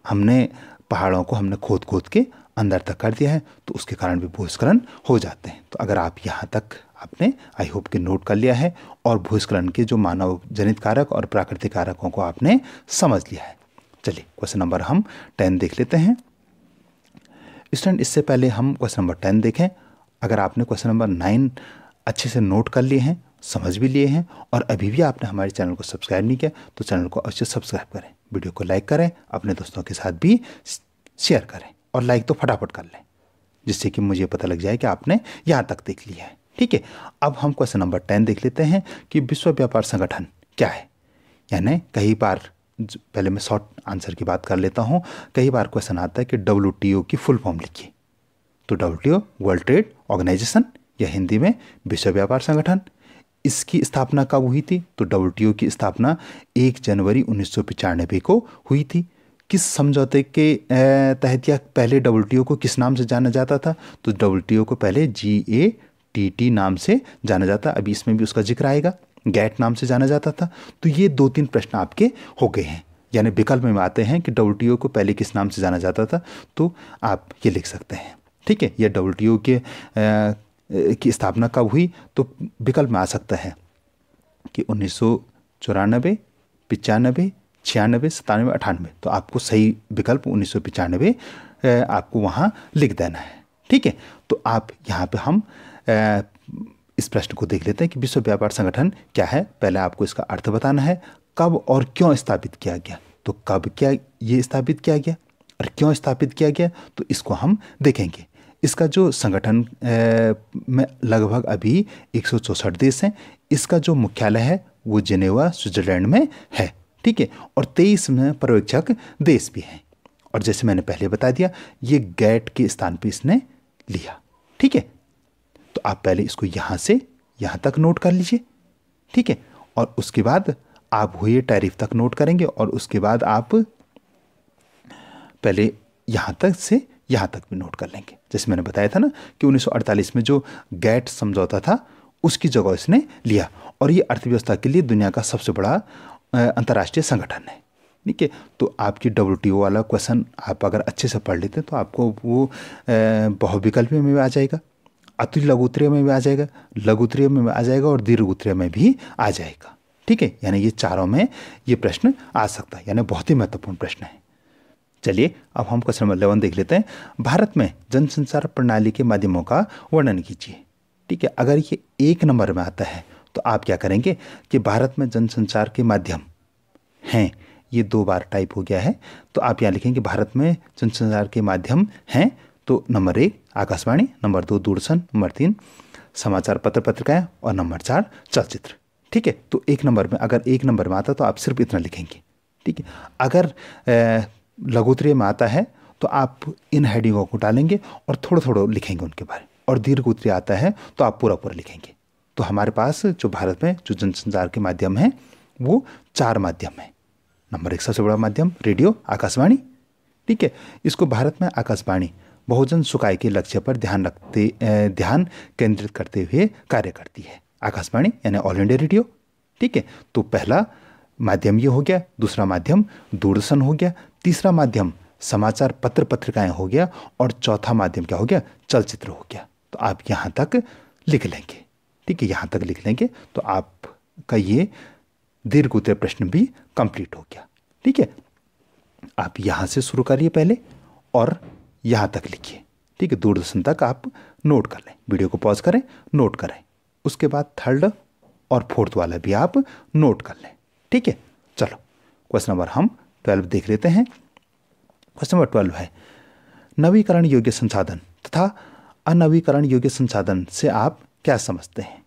हमने पहाड़ों को हमने खोद खोद के अंदर तक कर दिया है तो उसके कारण भी भूस्खलन हो जाते हैं तो अगर आप यहाँ तक आपने आई होप के नोट कर लिया है और भूस्खलन के जो मानव जनित कारक और प्राकृतिक कारकों को आपने समझ लिया है चलिए क्वेश्चन नंबर हम टेन देख लेते हैं स्टूडेंट इससे पहले हम क्वेश्चन नंबर टेन देखें अगर आपने क्वेश्चन नंबर नाइन अच्छे से नोट कर लिए हैं समझ भी लिए हैं और अभी भी आपने हमारे चैनल को सब्सक्राइब नहीं किया तो चैनल को अवश्य सब्सक्राइब करें वीडियो को लाइक करें अपने दोस्तों के साथ भी शेयर करें और लाइक तो फटाफट कर लें जिससे कि मुझे पता लग जाए कि आपने यहाँ तक देख लिया है ठीक है अब हम क्वेश्चन नंबर टेन देख लेते हैं कि विश्व व्यापार संगठन क्या है यानी कई बार पहले मैं शॉर्ट आंसर की बात कर लेता हूँ कई बार क्वेश्चन आता है कि डब्ल्यू की फुल फॉर्म लिखिए तो डब्ल्यू वर्ल्ड ट्रेड ऑर्गेनाइजेशन या हिंदी में विश्व व्यापार संगठन इसकी स्थापना कब हुई थी तो डब्ल्यू की स्थापना एक जनवरी उन्नीस को हुई थी किस समझौते के तहत या पहले डब्ल्यू को किस नाम से जाना जाता था तो डब्ल्यू को पहले जी ए टी टी नाम से जाना जाता अभी इसमें भी उसका जिक्र आएगा गैट नाम से जाना जाता था तो ये दो तीन प्रश्न आपके हो गए हैं यानी विकल्प में आते हैं कि डब्ल्यू को पहले किस नाम से जाना जाता था तो आप ये लिख सकते हैं ठीक है यह डब्ल्यू के आ, की स्थापना कब हुई तो विकल्प में आ सकता है कि उन्नीस सौ चौरानबे पचानबे छियानबे सतानवे अठानवे तो आपको सही विकल्प उन्नीस सौ पचानबे आपको वहाँ लिख देना है ठीक है तो आप यहाँ पे हम इस प्रश्न को देख लेते हैं कि विश्व व्यापार संगठन क्या है पहले आपको इसका अर्थ बताना है कब और क्यों स्थापित किया गया तो कब क्या ये स्थापित किया गया और क्यों स्थापित किया गया तो इसको हम देखेंगे इसका जो संगठन में लगभग अभी एक देश हैं इसका जो मुख्यालय है वो जेनेवा स्विट्जरलैंड में है ठीक है और तेईस में पर्यवेक्षक देश भी हैं और जैसे मैंने पहले बता दिया ये गैट के स्थान पर इसने लिया ठीक है तो आप पहले इसको यहाँ से यहाँ तक नोट कर लीजिए ठीक है और उसके बाद आप हुए टैरिफ तक नोट करेंगे और उसके बाद आप पहले यहाँ तक से यहाँ तक भी नोट कर लेंगे जैसे मैंने बताया था ना कि 1948 में जो गैट समझौता था उसकी जगह इसने लिया और ये अर्थव्यवस्था के लिए दुनिया का सबसे बड़ा अंतर्राष्ट्रीय संगठन है ठीक है तो आपकी डब्ल्यू वाला क्वेश्चन आप अगर अच्छे से पढ़ लेते हैं तो आपको वो बहुविकल्प में भी आ जाएगा अति उत्तरीय में भी आ जाएगा उत्तरीय में भी आ जाएगा और दीर्घ उत्तरीय में भी आ जाएगा ठीक है यानी ये चारों में ये प्रश्न आ सकता है यानी बहुत ही महत्वपूर्ण प्रश्न है चलिए अब हम क्वेश्चन नंबर इलेवन देख लेते हैं भारत में जनसंचार प्रणाली के माध्यमों का वर्णन कीजिए ठीक है अगर ये एक नंबर में आता है तो आप क्या करेंगे कि भारत में जनसंचार के माध्यम हैं ये दो बार टाइप हो गया है तो आप यहाँ लिखेंगे भारत में जनसंचार के माध्यम हैं तो नंबर एक आकाशवाणी नंबर दो दूरदर्शन नंबर तीन समाचार पत्र पत्रिकाएं और नंबर चार चलचित्र ठीक है तो एक नंबर में अगर एक नंबर में आता तो आप सिर्फ इतना लिखेंगे ठीक है अगर लघुत्तरीय में आता है तो आप इन हेडिंगों को डालेंगे और थोड़ा थोड़ा लिखेंगे उनके बारे में और दीर्घ उत्तरी आता है तो आप पूरा पूरा लिखेंगे तो हमारे पास जो भारत में जो जनसंचार के माध्यम हैं वो चार माध्यम हैं नंबर एक सबसे बड़ा माध्यम रेडियो आकाशवाणी ठीक है इसको भारत में आकाशवाणी बहुजन सुखाई के लक्ष्य पर ध्यान रखते ध्यान केंद्रित करते हुए कार्य करती है आकाशवाणी यानी ऑल इंडिया रेडियो ठीक है तो पहला माध्यम ये हो गया दूसरा माध्यम दूरदर्शन हो गया तीसरा माध्यम समाचार पत्र पत्रिकाएं हो गया और चौथा माध्यम क्या हो गया चलचित्र हो गया तो आप यहाँ तक लिख लेंगे ठीक है यहां तक लिख लेंगे तो आपका ये दीर्घ उत्तर प्रश्न भी कंप्लीट हो गया ठीक है आप यहाँ से शुरू करिए पहले और यहाँ तक लिखिए ठीक है दूरदर्शन तक आप नोट कर लें वीडियो को पॉज करें नोट करें उसके बाद थर्ड और फोर्थ वाला भी आप नोट कर लें ठीक है चलो क्वेश्चन नंबर हम ट्वेल्व देख लेते हैं क्वेश्चन नंबर ट्वेल्व है नवीकरण योग्य संसाधन तथा अनवीकरण योग्य संसाधन से आप क्या समझते हैं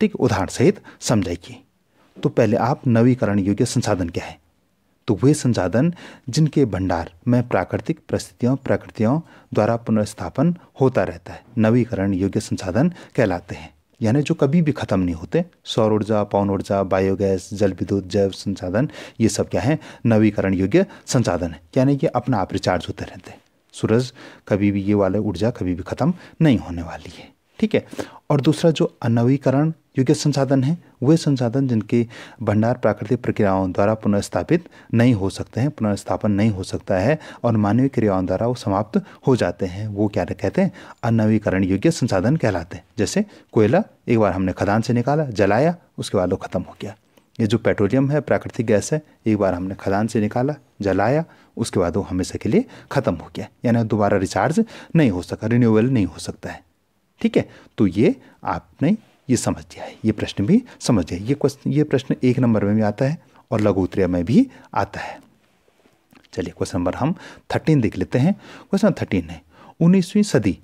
ठीक उदाहरण सहित समझाइए तो पहले आप नवीकरण योग्य संसाधन क्या है तो वे संसाधन जिनके भंडार में प्राकृतिक परिस्थितियों प्रकृतियों द्वारा पुनर्स्थापन होता रहता है नवीकरण योग्य संसाधन कहलाते हैं यानी जो कभी भी ख़त्म नहीं होते सौर ऊर्जा पवन ऊर्जा बायोगैस जल विद्युत जैव संसाधन ये सब क्या है नवीकरण योग्य संसाधन है यानी कि अपना आप रिचार्ज होते रहते हैं सूरज कभी भी ये वाले ऊर्जा कभी भी ख़त्म नहीं होने वाली है ठीक है और दूसरा जो अनवीकरण योग्य संसाधन है वे संसाधन जिनके भंडार प्राकृतिक प्रक्रियाओं द्वारा पुनर्स्थापित नहीं हो सकते हैं पुनर्स्थापन नहीं हो सकता है और मानवीय क्रियाओं द्वारा वो समाप्त हो जाते हैं वो क्या कहते हैं अनवीकरण योग्य संसाधन कहलाते हैं जैसे कोयला एक बार हमने खदान से निकाला जलाया उसके बाद वो ख़त्म हो गया ये जो पेट्रोलियम है प्राकृतिक गैस है एक बार हमने खदान से निकाला जलाया उसके बाद वो हमेशा के लिए ख़त्म हो गया यानी दोबारा रिचार्ज नहीं हो सका रिन्यूएबल नहीं हो सकता है ठीक है तो ये आपने ये समझ दिया है ये प्रश्न भी समझ दिया ये क्वेश्चन ये प्रश्न एक नंबर में भी आता है और लघु उत्तरीय में भी आता है चलिए क्वेश्चन नंबर हम थर्टीन देख लेते हैं क्वेश्चन थर्टीन है उन्नीसवीं सदी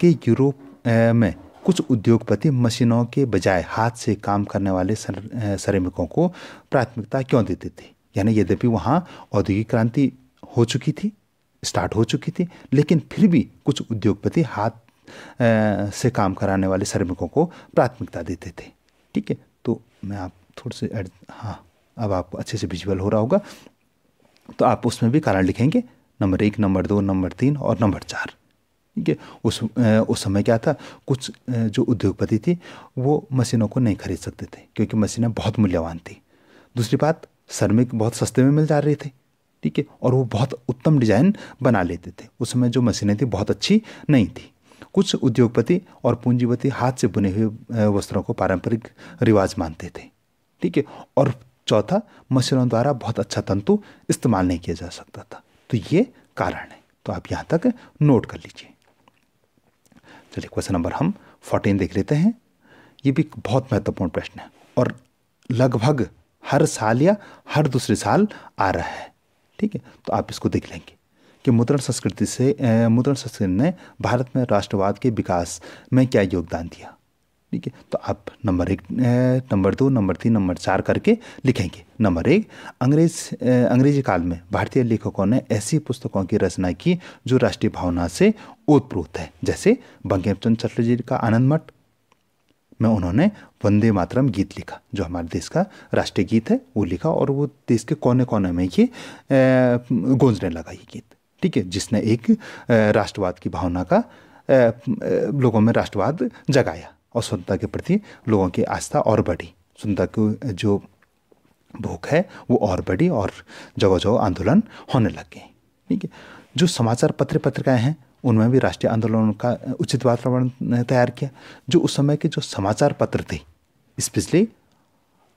के यूरोप में कुछ उद्योगपति मशीनों के बजाय हाथ से काम करने वाले श्रमिकों को प्राथमिकता क्यों देते थे यानी यद्यपि वहाँ औद्योगिक क्रांति हो चुकी थी स्टार्ट हो चुकी थी लेकिन फिर भी कुछ उद्योगपति हाथ से काम कराने वाले श्रमिकों को प्राथमिकता देते थे ठीक है तो मैं आप थोड़े से हाँ अब आपको अच्छे से विजुअल हो रहा होगा तो आप उसमें भी कारण लिखेंगे नंबर एक नंबर दो नंबर तीन और नंबर चार ठीक है उस उस समय क्या था कुछ जो उद्योगपति थे वो मशीनों को नहीं खरीद सकते थे क्योंकि मशीनें बहुत मूल्यवान थी दूसरी बात श्रमिक बहुत सस्ते में मिल जा रहे थे ठीक है और वो बहुत उत्तम डिज़ाइन बना लेते थे उस समय जो मशीनें थी बहुत अच्छी नहीं थी कुछ उद्योगपति और पूंजीपति हाथ से बुने हुए वस्त्रों को पारंपरिक रिवाज मानते थे ठीक है और चौथा मशीनों द्वारा बहुत अच्छा तंतु इस्तेमाल नहीं किया जा सकता था तो ये कारण है तो आप यहाँ तक नोट कर लीजिए चलिए क्वेश्चन नंबर हम फोर्टीन देख लेते हैं ये भी बहुत महत्वपूर्ण प्रश्न है और लगभग हर साल या हर दूसरे साल आ रहा है ठीक है तो आप इसको देख लेंगे कि मुद्रण संस्कृति से मुद्रण संस्कृति ने भारत में राष्ट्रवाद के विकास में क्या योगदान दिया ठीक है तो आप नंबर एक नंबर दो नंबर तीन नंबर चार करके लिखेंगे नंबर एक अंग्रेज अंग्रेजी काल में भारतीय लेखकों ने ऐसी पुस्तकों की रचना की जो राष्ट्रीय भावना से ओतप्रोत है जैसे बंकिम चंद्र चटर्जी का आनंद मठ में उन्होंने वंदे मातरम गीत लिखा जो हमारे देश का राष्ट्रीय गीत है वो लिखा और वो देश के कोने कोने में ये गूंजने लगा ये गीत ठीक है जिसने एक राष्ट्रवाद की भावना का लोगों में राष्ट्रवाद जगाया और स्वतंत्रता के प्रति लोगों की आस्था और बढ़ी स्वतंत्रता की जो भूख है वो और बढ़ी और जगह जगह आंदोलन होने लग गए ठीक है जो समाचार पत्र पत्रिकाएँ हैं उनमें भी राष्ट्रीय आंदोलन का उचित वातावरण तैयार किया जो उस समय के जो समाचार पत्र थे स्पेशली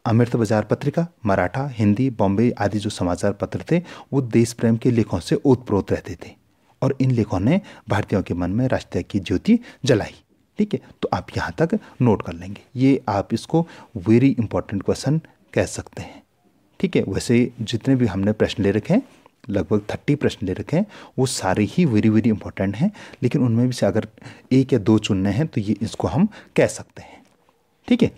अमृत बाजार पत्रिका मराठा हिंदी बॉम्बे आदि जो समाचार पत्र थे वो देश प्रेम के लेखों से ओतप्रोत रहते थे और इन लेखों ने भारतीयों के मन में राष्ट्रीय की ज्योति जलाई ठीक है तो आप यहाँ तक नोट कर लेंगे ये आप इसको वेरी इंपॉर्टेंट क्वेश्चन कह सकते हैं ठीक है वैसे जितने भी हमने प्रश्न ले रखे हैं लगभग थर्टी प्रश्न ले रखे हैं वो सारे ही वेरी वेरी इंपॉर्टेंट हैं लेकिन उनमें भी से अगर एक या दो चुनने हैं तो ये इसको हम कह सकते हैं ठीक है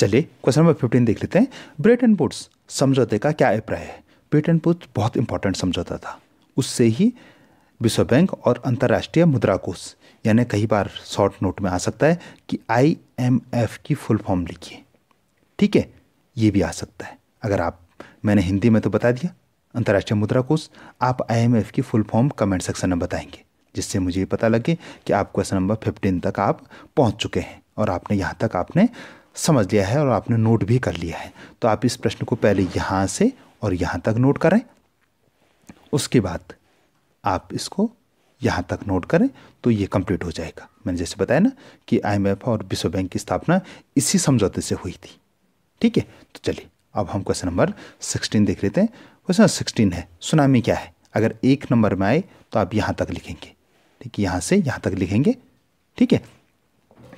चलिए क्वेश्चन नंबर फिफ्टीन देख लेते हैं एंड बुट्स समझौते का क्या अभिप्राय है ब्रिटेन बुट्स बहुत इंपॉर्टेंट समझौता था उससे ही विश्व बैंक और अंतर्राष्ट्रीय मुद्रा कोष यानी कई बार शॉर्ट नोट में आ सकता है कि आई एम एफ की फुल फॉर्म लिखिए ठीक है ये भी आ सकता है अगर आप मैंने हिंदी में तो बता दिया अंतर्राष्ट्रीय मुद्रा कोष आप आई एम एफ की फुल फॉर्म कमेंट सेक्शन में बताएंगे जिससे मुझे ये पता लगे कि आप क्वेश्चन नंबर फिफ्टीन तक आप पहुंच चुके हैं और आपने यहाँ तक आपने समझ लिया है और आपने नोट भी कर लिया है तो आप इस प्रश्न को पहले यहाँ से और यहाँ तक नोट करें उसके बाद आप इसको यहाँ तक नोट करें तो ये कंप्लीट हो जाएगा मैंने जैसे बताया ना कि आईएमएफ और विश्व बैंक की स्थापना इसी समझौते से हुई थी ठीक है तो चलिए अब हम क्वेश्चन नंबर सिक्सटीन देख लेते हैं क्वेश्चन सिक्सटीन है सुनामी क्या है अगर एक नंबर में आए तो आप यहाँ तक लिखेंगे ठीक है यहाँ से यहाँ तक लिखेंगे ठीक है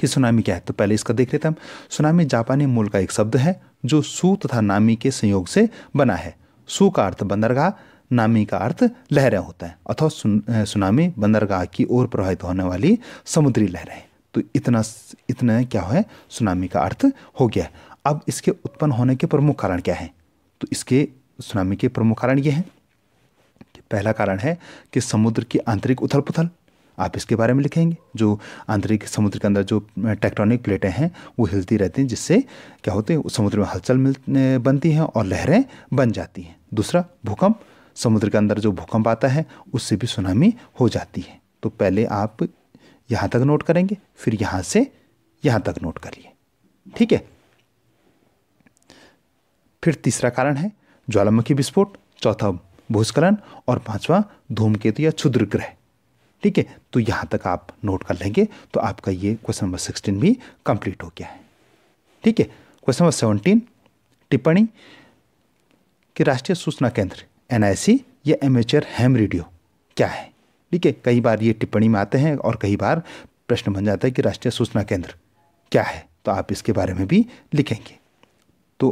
कि सुनामी क्या है तो पहले इसका देख लेते हैं हम सुनामी जापानी मूल का एक शब्द है जो सु तथा नामी के संयोग से बना है सु का अर्थ बंदरगाह नामी का अर्थ लहरें होता है अथवा सुनामी बंदरगाह की ओर प्रवाहित होने वाली समुद्री लहरें तो इतना इतना क्या है सुनामी का अर्थ हो गया अब इसके उत्पन्न होने के प्रमुख कारण क्या है तो इसके सुनामी के प्रमुख कारण ये हैं पहला कारण है कि समुद्र की आंतरिक उथल पुथल आप इसके बारे में लिखेंगे जो आंतरिक समुद्र के अंदर जो टेक्टोनिक प्लेटें हैं वो हिलती रहती हैं जिससे क्या होते हैं समुद्र में हलचल मिल बनती हैं और लहरें बन जाती हैं दूसरा भूकंप समुद्र के अंदर जो भूकंप आता है उससे भी सुनामी हो जाती है तो पहले आप यहाँ तक नोट करेंगे फिर यहाँ से यहाँ तक नोट करिए ठीक है फिर तीसरा कारण है ज्वालामुखी विस्फोट चौथा भूस्खलन और पांचवा धूमकेतु या क्षुद्र ग्रह ठीक है तो यहाँ तक आप नोट कर लेंगे तो आपका ये क्वेश्चन नंबर सिक्सटीन भी कंप्लीट हो गया है ठीक है क्वेश्चन नंबर सेवनटीन टिप्पणी कि राष्ट्रीय सूचना केंद्र एन या एमेचर हैम रेडियो क्या है ठीक है कई बार ये टिप्पणी में आते हैं और कई बार प्रश्न बन जाता है कि राष्ट्रीय सूचना केंद्र क्या है तो आप इसके बारे में भी लिखेंगे तो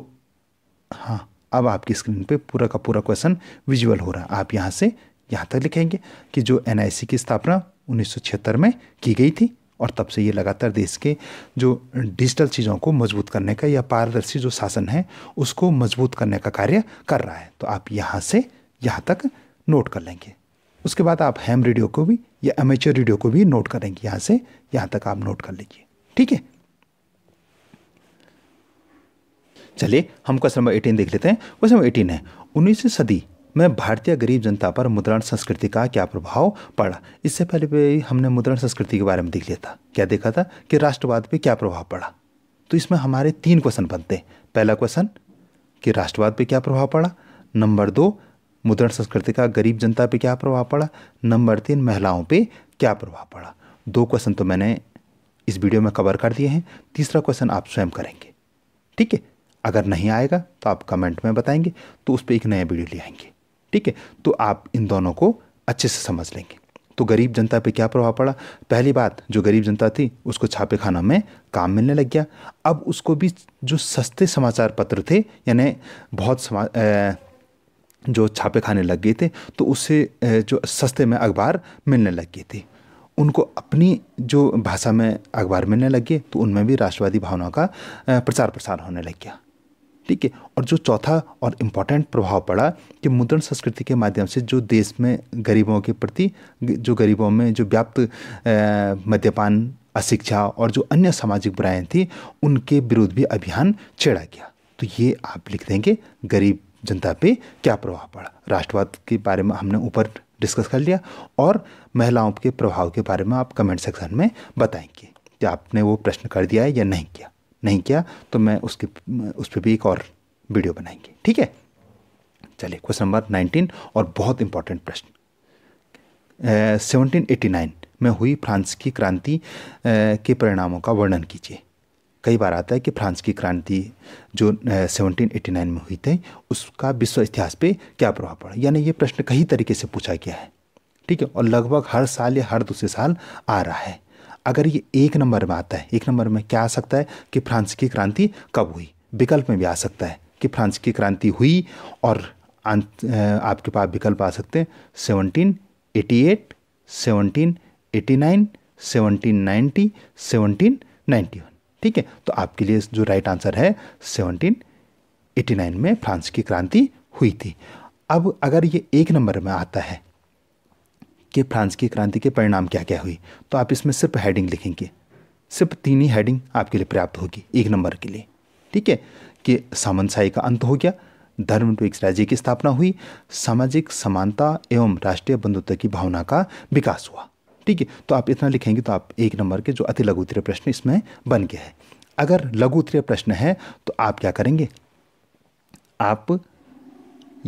हाँ अब आपकी स्क्रीन पे पूरा का पूरा क्वेश्चन विजुअल हो रहा है आप यहाँ से यहाँ तक लिखेंगे कि जो एन की स्थापना उन्नीस में की गई थी और तब से ये लगातार देश के जो डिजिटल चीज़ों को मजबूत करने का या पारदर्शी जो शासन है उसको मजबूत करने का कार्य कर रहा है तो आप यहाँ से यहाँ तक नोट कर लेंगे उसके बाद आप हैम रेडियो को भी या एमेचर रेडियो को भी नोट करेंगे यहाँ से यहाँ तक आप नोट कर लीजिए ठीक है चलिए हम क्वेश्चन नंबर एटीन देख लेते हैं क्वेश्चन नंबर एटीन है उन्नीसवीं सदी में भारतीय गरीब जनता पर मुद्रण संस्कृति का क्या प्रभाव पड़ा इससे पहले भी हमने मुद्रण संस्कृति के बारे में देख लिया था क्या देखा था कि राष्ट्रवाद पर क्या प्रभाव पड़ा तो इसमें हमारे तीन क्वेश्चन बनते हैं पहला क्वेश्चन कि राष्ट्रवाद पर क्या प्रभाव पड़ा नंबर दो मुद्रण संस्कृति का गरीब जनता पे क्या प्रभाव पड़ा नंबर तीन महिलाओं पे क्या प्रभाव पड़ा दो क्वेश्चन तो मैंने इस वीडियो में कवर कर दिए हैं तीसरा क्वेश्चन आप स्वयं करेंगे ठीक है अगर नहीं आएगा तो आप कमेंट में बताएंगे तो उस पर एक नया वीडियो ले आएंगे ठीक है तो आप इन दोनों को अच्छे से समझ लेंगे तो गरीब जनता पे क्या प्रभाव पड़ा पहली बात जो गरीब जनता थी उसको छापे खाना में काम मिलने लग गया अब उसको भी जो सस्ते समाचार पत्र थे यानी बहुत समा ए, जो छापे खाने लग गए थे तो उससे जो सस्ते में अखबार मिलने लग गए थे उनको अपनी जो भाषा में अखबार मिलने लग गए तो उनमें भी राष्ट्रवादी भावना का प्रचार प्रसार होने लग गया ठीक है और जो चौथा और इम्पॉर्टेंट प्रभाव पड़ा कि मुद्रण संस्कृति के माध्यम से जो देश में गरीबों के प्रति जो गरीबों में जो व्याप्त मद्यपान अशिक्षा और जो अन्य सामाजिक बुराएँ थी उनके विरुद्ध भी अभियान छेड़ा गया तो ये आप लिख देंगे गरीब जनता पे क्या प्रभाव पड़ा राष्ट्रवाद के बारे में हमने ऊपर डिस्कस कर लिया और महिलाओं के प्रभाव के बारे में आप कमेंट सेक्शन में बताएंगे कि आपने वो प्रश्न कर दिया है या नहीं किया नहीं किया तो मैं उसके उस पर भी एक और वीडियो बनाएंगे ठीक है चलिए क्वेश्चन नंबर नाइनटीन और बहुत इंपॉर्टेंट प्रश्न सेवनटीन एटी नाइन में हुई फ्रांस की क्रांति के परिणामों का वर्णन कीजिए कई बार आता है कि फ्रांस की क्रांति जो सेवनटीन एटी नाइन में हुई थी उसका विश्व इतिहास पे क्या प्रभाव पड़ा यानी ये प्रश्न कई तरीके से पूछा गया है ठीक है और लगभग हर साल या हर दूसरे साल आ रहा है अगर ये एक नंबर में आता है एक नंबर में क्या आ सकता है कि फ्रांस की क्रांति कब हुई विकल्प में भी आ सकता है कि फ्रांस की क्रांति हुई और आपके पास विकल्प आ सकते हैं seventeen eighty eight seventeen eighty nine seventeen ninety seventeen ninety one ठीक है तो आपके लिए जो राइट आंसर है सेवनटीन एटी नाइन में फ्रांस की क्रांति हुई थी अब अगर ये एक नंबर में आता है कि फ्रांस की क्रांति के परिणाम क्या क्या हुई तो आप इसमें सिर्फ हेडिंग लिखेंगे सिर्फ तीन ही हेडिंग आपके लिए पर्याप्त होगी एक नंबर के लिए ठीक है कि सामनसाई का अंत हो गया धर्म निरपेक्ष तो राज्य की स्थापना हुई सामाजिक समानता एवं राष्ट्रीय बंधुत्व की भावना का विकास हुआ ठीक है तो आप इतना लिखेंगे तो आप एक नंबर के जो अति लघु उत्तरीय प्रश्न इसमें बन गया है अगर लघु उत्तरीय प्रश्न है तो आप क्या करेंगे आप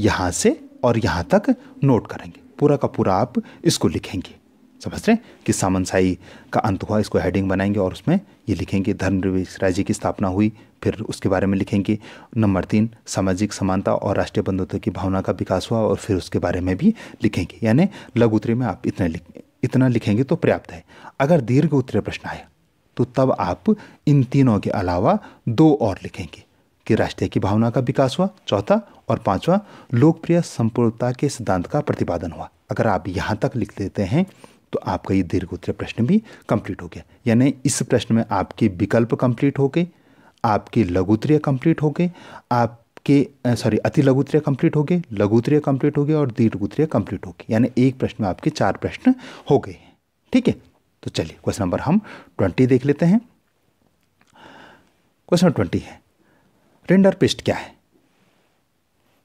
यहाँ से और यहाँ तक नोट करेंगे पूरा का पूरा आप इसको लिखेंगे समझ रहे हैं कि सामनसाई का अंत हुआ इसको हेडिंग बनाएंगे और उसमें ये लिखेंगे धर्म राज्य की स्थापना हुई फिर उसके बारे में लिखेंगे नंबर तीन सामाजिक समानता और राष्ट्रीय बंधुत्व की भावना का विकास हुआ और फिर उसके बारे में भी लिखेंगे यानी लघु उत्तरी में आप इतना लिख इतना लिखेंगे तो पर्याप्त है अगर दीर्घ उत्तरीय प्रश्न आया तो तब आप इन तीनों के अलावा दो और लिखेंगे कि राष्ट्रीय की भावना का विकास हुआ चौथा और पांचवा लोकप्रिय संपूर्णता के सिद्धांत का प्रतिपादन हुआ अगर आप यहाँ तक लिख देते हैं तो आपका ये दीर्घ उत्तर प्रश्न भी कंप्लीट हो गया यानी इस प्रश्न में आपके विकल्प कंप्लीट हो गए आपके लघुत्रिय कंप्लीट हो गए आप के सॉरी अति लघुत्रिय कंप्लीट हो गए लघुत्रिय कंप्लीट हो गए और उत्तरीय कंप्लीट हो गए यानी एक प्रश्न में आपके चार प्रश्न हो गए हैं ठीक है तो चलिए क्वेश्चन नंबर हम ट्वेंटी देख लेते हैं क्वेश्चन ट्वेंटी है रेंडर पेस्ट क्या है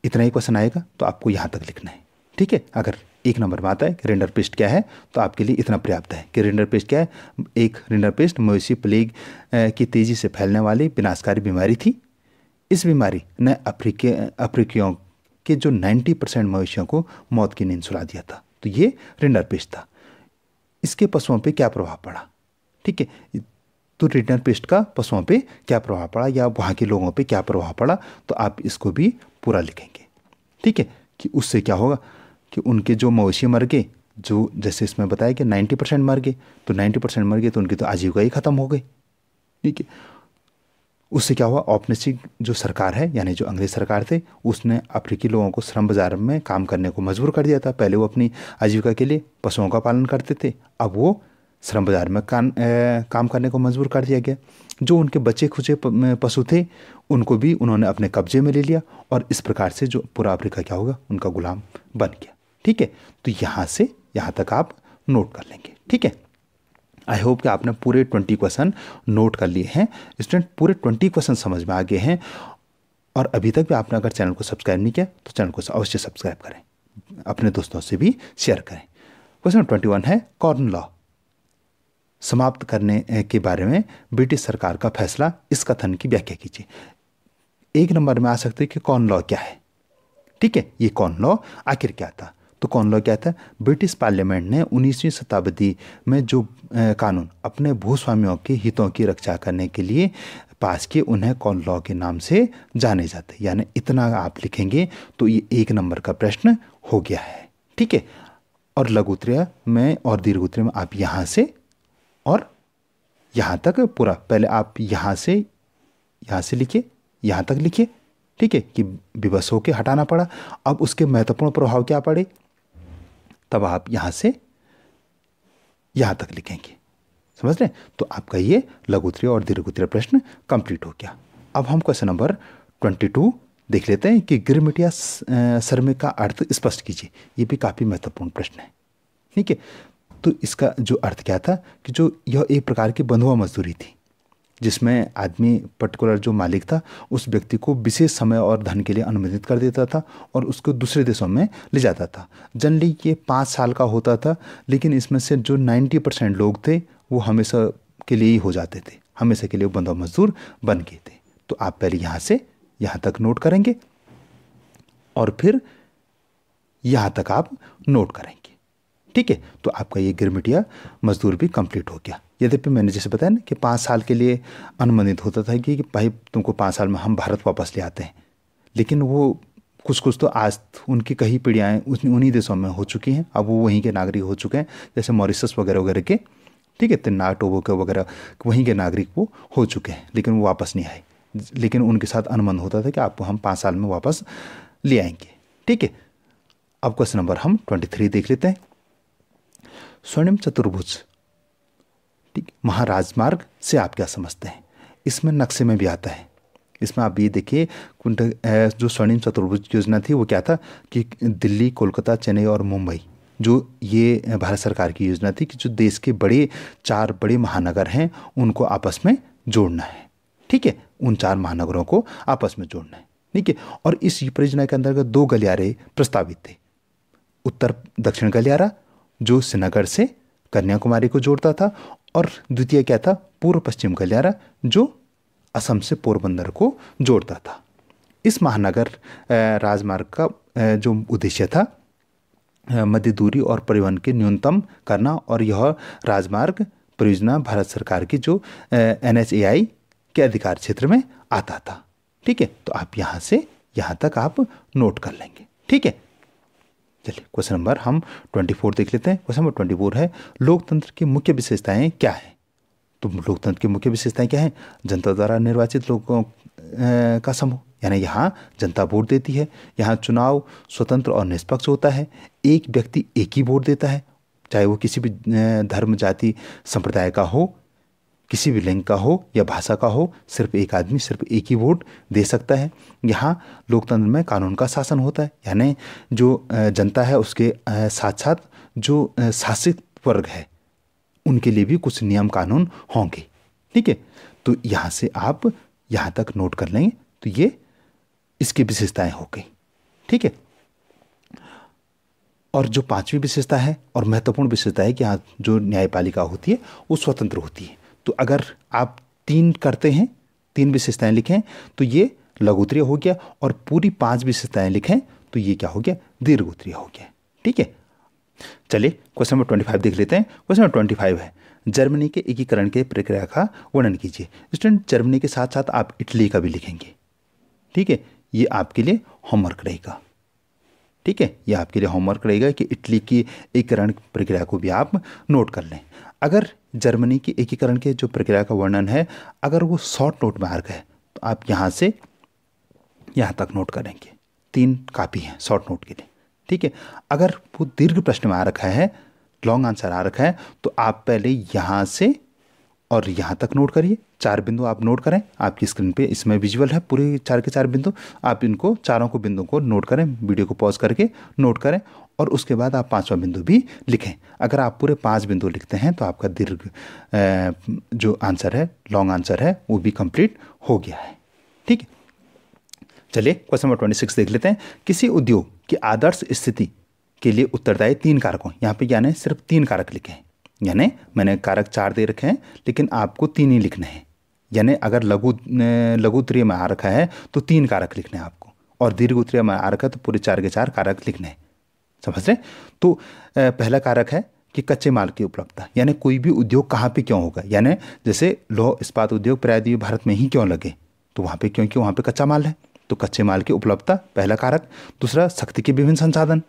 इतना ही क्वेश्चन आएगा तो आपको यहाँ तक लिखना है ठीक है अगर एक नंबर में आता है कि रेंडर पेस्ट क्या है तो आपके लिए इतना पर्याप्त है कि रेंडर पेस्ट क्या है एक रेंडर पेस्ट मवेशी प्लेग की तेज़ी से फैलने वाली विनाशकारी बीमारी थी इस बीमारी ने अफ्रीके अफ्रीकियों के जो 90 परसेंट मवेशियों को मौत की नींद सुला दिया था तो ये रेंडर पेस्ट था इसके पशुओं पर क्या प्रभाव पड़ा ठीक है तो रिटर्न पेस्ट का पशुओं पे क्या प्रभाव पड़ा या वहाँ के लोगों पे क्या प्रभाव पड़ा तो आप इसको भी पूरा लिखेंगे ठीक है कि उससे क्या होगा कि उनके जो मवेशी मर गए जो जैसे इसमें बताया कि नाइन्टी परसेंट मर गए तो नाइन्टी परसेंट मर गए तो उनकी तो आजीविका ही ख़त्म हो गई ठीक है उससे क्या हुआ औपनिश्चिक जो सरकार है यानी जो अंग्रेज सरकार थे उसने अफ्रीकी लोगों को श्रम बाजार में काम करने को मजबूर कर दिया था पहले वो अपनी आजीविका के लिए पशुओं का पालन करते थे अब वो श्रम बाजार में काम काम करने को मजबूर कर दिया गया जो उनके बचे खुचे पशु थे उनको भी उन्होंने अपने कब्जे में ले लिया और इस प्रकार से जो पूरा अफ्रीका क्या होगा उनका गुलाम बन गया ठीक है तो यहाँ से यहाँ तक आप नोट कर लेंगे ठीक है आई होप कि आपने पूरे ट्वेंटी क्वेश्चन नोट कर लिए हैं स्टूडेंट पूरे ट्वेंटी क्वेश्चन समझ में आ गए हैं और अभी तक भी आपने अगर चैनल को सब्सक्राइब नहीं किया तो चैनल को अवश्य सब्सक्राइब करें अपने दोस्तों से भी शेयर करें क्वेश्चन ट्वेंटी वन है कॉर्न लॉ समाप्त करने के बारे में ब्रिटिश सरकार का फैसला इस कथन की व्याख्या कीजिए एक नंबर में आ सकते कि कौन लॉ क्या है ठीक है ये कौन लॉ आखिर क्या था तो कौन लॉ क्या था ब्रिटिश पार्लियामेंट ने 19वीं शताब्दी में जो कानून अपने भूस्वामियों के हितों की रक्षा करने के लिए पास किए उन्हें कौन लॉ के नाम से जाने जाते यानी इतना आप लिखेंगे तो ये एक नंबर का प्रश्न हो गया है ठीक है और लघु में और दीर्घ में आप यहाँ से और यहाँ तक पूरा पहले आप यहाँ से यहाँ से लिखिए यहाँ तक लिखिए ठीक है कि विवश होकर हटाना पड़ा अब उसके महत्वपूर्ण प्रभाव क्या पड़े तब आप यहाँ से यहाँ तक लिखेंगे समझ लें तो आपका ये लघुत्तरीय और दीर्घुत्रीय प्रश्न कंप्लीट हो गया अब हम क्वेश्चन नंबर ट्वेंटी टू देख लेते हैं कि गिरमिटिया शर्मे का अर्थ स्पष्ट कीजिए ये भी काफ़ी महत्वपूर्ण प्रश्न है ठीक है तो इसका जो अर्थ क्या था कि जो यह एक प्रकार की बंधुआ मजदूरी थी जिसमें आदमी पर्टिकुलर जो मालिक था उस व्यक्ति को विशेष समय और धन के लिए अनुमोदित कर देता था और उसको दूसरे देशों में ले जाता था जनरली ये पाँच साल का होता था लेकिन इसमें से जो नाइन्टी परसेंट लोग थे वो हमेशा के लिए ही हो जाते थे हमेशा के लिए बंधुआ मजदूर बन गए थे तो आप पहले यहाँ से यहाँ तक नोट करेंगे और फिर यहाँ तक आप नोट करेंगे ठीक है तो आपका ये गिरमिटिया मजदूर भी कंप्लीट हो गया यद्यपि मैंने जैसे बताया ना कि पाँच साल के लिए अनुमानित होता था कि भाई तुमको पाँच साल में हम भारत वापस ले आते हैं लेकिन वो कुछ कुछ तो आज उनकी कई पीढ़ियाँ उन्हीं देशों में हो चुकी हैं अब वो वहीं के नागरिक हो चुके हैं जैसे मॉरिसस वगैरह वगैरह के ठीक है तिन्नाट के वगैरह वहीं के नागरिक वो हो चुके हैं लेकिन वो वापस नहीं आए लेकिन उनके साथ अनुमान होता था कि आपको हम पाँच साल में वापस ले आएंगे ठीक है अब क्वेश्चन नंबर हम ट्वेंटी थ्री देख लेते हैं स्वर्णिम चतुर्भुज ठीक महाराजमार्ग से आप क्या समझते हैं इसमें नक्शे में भी आता है इसमें आप ये देखिए कुंड जो स्वर्णिम चतुर्भुज योजना थी वो क्या था कि दिल्ली कोलकाता चेन्नई और मुंबई जो ये भारत सरकार की योजना थी कि जो देश के बड़े चार बड़े महानगर हैं उनको आपस में जोड़ना है ठीक है उन चार महानगरों को आपस में जोड़ना है ठीक है और इस परियोजना के अंतर्गत दो गलियारे प्रस्तावित थे उत्तर दक्षिण गलियारा जो श्रीनगर से कन्याकुमारी को जोड़ता था और द्वितीय क्या था पूर्व पश्चिम गलियारा जो असम से पोरबंदर को जोड़ता था इस महानगर राजमार्ग का जो उद्देश्य था मध्य दूरी और परिवहन के न्यूनतम करना और यह राजमार्ग परियोजना भारत सरकार की जो एन के अधिकार क्षेत्र में आता था ठीक है तो आप यहाँ से यहाँ तक आप नोट कर लेंगे ठीक है चलिए क्वेश्चन नंबर हम ट्वेंटी फोर देख लेते हैं क्वेश्चन नंबर ट्वेंटी फोर है लोकतंत्र की मुख्य विशेषताएं क्या है तो लोकतंत्र की मुख्य विशेषताएं क्या है जनता द्वारा निर्वाचित लोगों का समूह यानी यहाँ जनता वोट देती है यहाँ चुनाव स्वतंत्र और निष्पक्ष होता है एक व्यक्ति एक ही वोट देता है चाहे वो किसी भी धर्म जाति संप्रदाय का हो किसी भी लिंग का हो या भाषा का हो सिर्फ एक आदमी सिर्फ एक ही वोट दे सकता है यहाँ लोकतंत्र में कानून का शासन होता है यानी जो जनता है उसके साथ साथ जो शासित वर्ग है उनके लिए भी कुछ नियम कानून होंगे ठीक है तो यहाँ से आप यहाँ तक नोट कर लेंगे तो ये इसकी विशेषताएं हो गई ठीक है और जो पांचवी विशेषता है और महत्वपूर्ण विशेषता है कि यहाँ जो न्यायपालिका होती है वो स्वतंत्र होती है तो अगर आप तीन करते हैं तीन विशेषताएं लिखें तो ये लघुत्तरीय हो गया और पूरी पांच विशेषताएं लिखें तो ये क्या हो गया दीर्घोत्तरीय हो गया ठीक है चलिए क्वेश्चन नंबर ट्वेंटी फाइव देख लेते हैं क्वेश्चन नंबर ट्वेंटी फाइव है जर्मनी के एकीकरण के प्रक्रिया का वर्णन कीजिए स्टूडेंट जर्मनी के साथ साथ आप इटली का भी लिखेंगे ठीक है ये आपके लिए होमवर्क रहेगा ठीक है ये आपके लिए होमवर्क रहेगा कि इटली की एकीकरण प्रक्रिया को भी आप नोट कर लें अगर जर्मनी के एकीकरण के जो प्रक्रिया का वर्णन है अगर वो शॉर्ट नोट में आ गए तो आप यहाँ से यहाँ तक नोट करेंगे तीन कापी हैं शॉर्ट नोट के लिए ठीक है अगर वो दीर्घ प्रश्न में आ रखा है लॉन्ग आंसर आ रखा है तो आप पहले यहाँ से और यहाँ तक नोट करिए चार बिंदु आप नोट करें आपकी स्क्रीन पे इसमें विजुअल है पूरे चार के चार बिंदु आप इनको चारों को बिंदु को नोट करें वीडियो को पॉज करके नोट करें और उसके बाद आप पांचवा बिंदु भी लिखें अगर आप पूरे पांच बिंदु लिखते हैं तो आपका दीर्घ जो आंसर है लॉन्ग आंसर है वो भी कंप्लीट हो गया है ठीक है चलिए क्वेश्चन नंबर ट्वेंटी देख लेते हैं किसी उद्योग की आदर्श स्थिति के लिए उत्तरदायी तीन कारकों यहाँ पे यानी सिर्फ तीन कारक लिखे हैं यानी मैंने कारक चार दे रखे हैं लेकिन आपको तीन ही लिखने हैं यानी अगर लघु लघु उत्तरीय में आ रखा है तो तीन कारक लिखने हैं आपको और दीर्घ उत्तरीय में आ रखा है तो पूरे चार के चार कारक लिखने हैं समझ रहे तो पहला कारक है कि कच्चे माल की उपलब्धता यानी कोई भी उद्योग कहाँ पे क्यों होगा यानी जैसे लोह इस्पात उद्योग प्रायद्वीप भारत में ही क्यों लगे तो वहाँ पे क्योंकि वहाँ पे कच्चा माल है तो कच्चे माल की उपलब्धता पहला कारक दूसरा शक्ति के विभिन्न संसाधन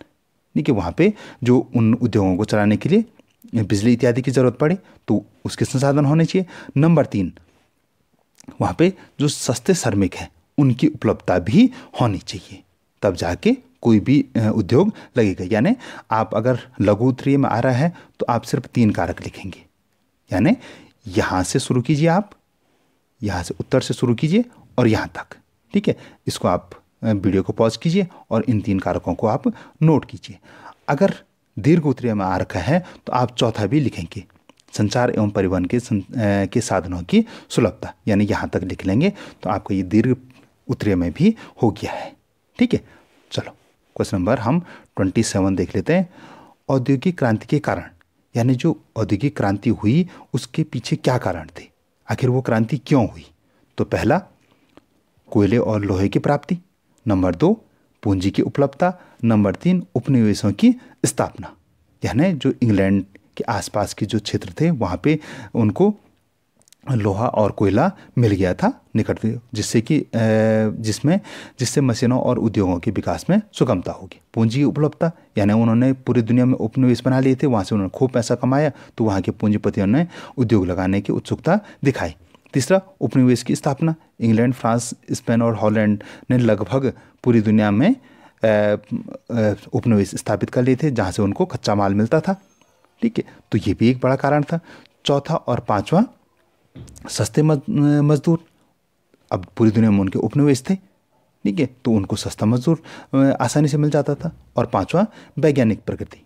यानी कि वहाँ पे जो उन उद्योगों को चलाने के लिए बिजली इत्यादि की ज़रूरत पड़े तो उसके संसाधन होने चाहिए नंबर तीन वहाँ पे जो सस्ते श्रमिक हैं उनकी उपलब्धता भी होनी चाहिए तब जाके कोई भी उद्योग लगेगा यानी आप अगर लघु उत्तरीय में आ रहा है तो आप सिर्फ तीन कारक लिखेंगे यानी यहाँ से शुरू कीजिए आप यहाँ से उत्तर से शुरू कीजिए और यहाँ तक ठीक है इसको आप वीडियो को पॉज कीजिए और इन तीन कारकों को आप नोट कीजिए अगर दीर्घ उत्तरीय में आ रखा है तो आप चौथा भी लिखेंगे संचार एवं परिवहन के सं, ए, के साधनों की सुलभता यानी यहाँ तक लिख लेंगे तो आपका ये दीर्घ उत्तरीय में भी हो गया है ठीक है चलो क्वेश्चन नंबर हम ट्वेंटी सेवन देख लेते हैं औद्योगिक क्रांति के कारण यानी जो औद्योगिक क्रांति हुई उसके पीछे क्या कारण थे आखिर वो क्रांति क्यों हुई तो पहला कोयले और लोहे की प्राप्ति नंबर दो पूंजी की उपलब्धता नंबर तीन उपनिवेशों की स्थापना यानी जो इंग्लैंड के आसपास के जो क्षेत्र थे वहाँ पे उनको लोहा और कोयला मिल गया था निकट जिससे कि जिसमें जिससे मशीनों और उद्योगों के विकास में सुगमता होगी पूंजी की उपलब्धता यानी उन्होंने पूरी दुनिया में उपनिवेश बना लिए थे वहाँ से उन्होंने खूब पैसा कमाया तो वहाँ के पूंजीपतियों ने उद्योग लगाने की उत्सुकता दिखाई तीसरा उपनिवेश की स्थापना इंग्लैंड फ्रांस स्पेन और हॉलैंड ने लगभग पूरी दुनिया में उपनिवेश स्थापित कर लिए थे जहाँ से उनको कच्चा माल मिलता था ठीक है तो ये भी एक बड़ा कारण था चौथा और पाँचवा सस्ते मजदूर अब पूरी दुनिया में उनके उपनिवेश थे ठीक है तो उनको सस्ता मजदूर आसानी से मिल जाता था और पांचवा वैज्ञानिक प्रगति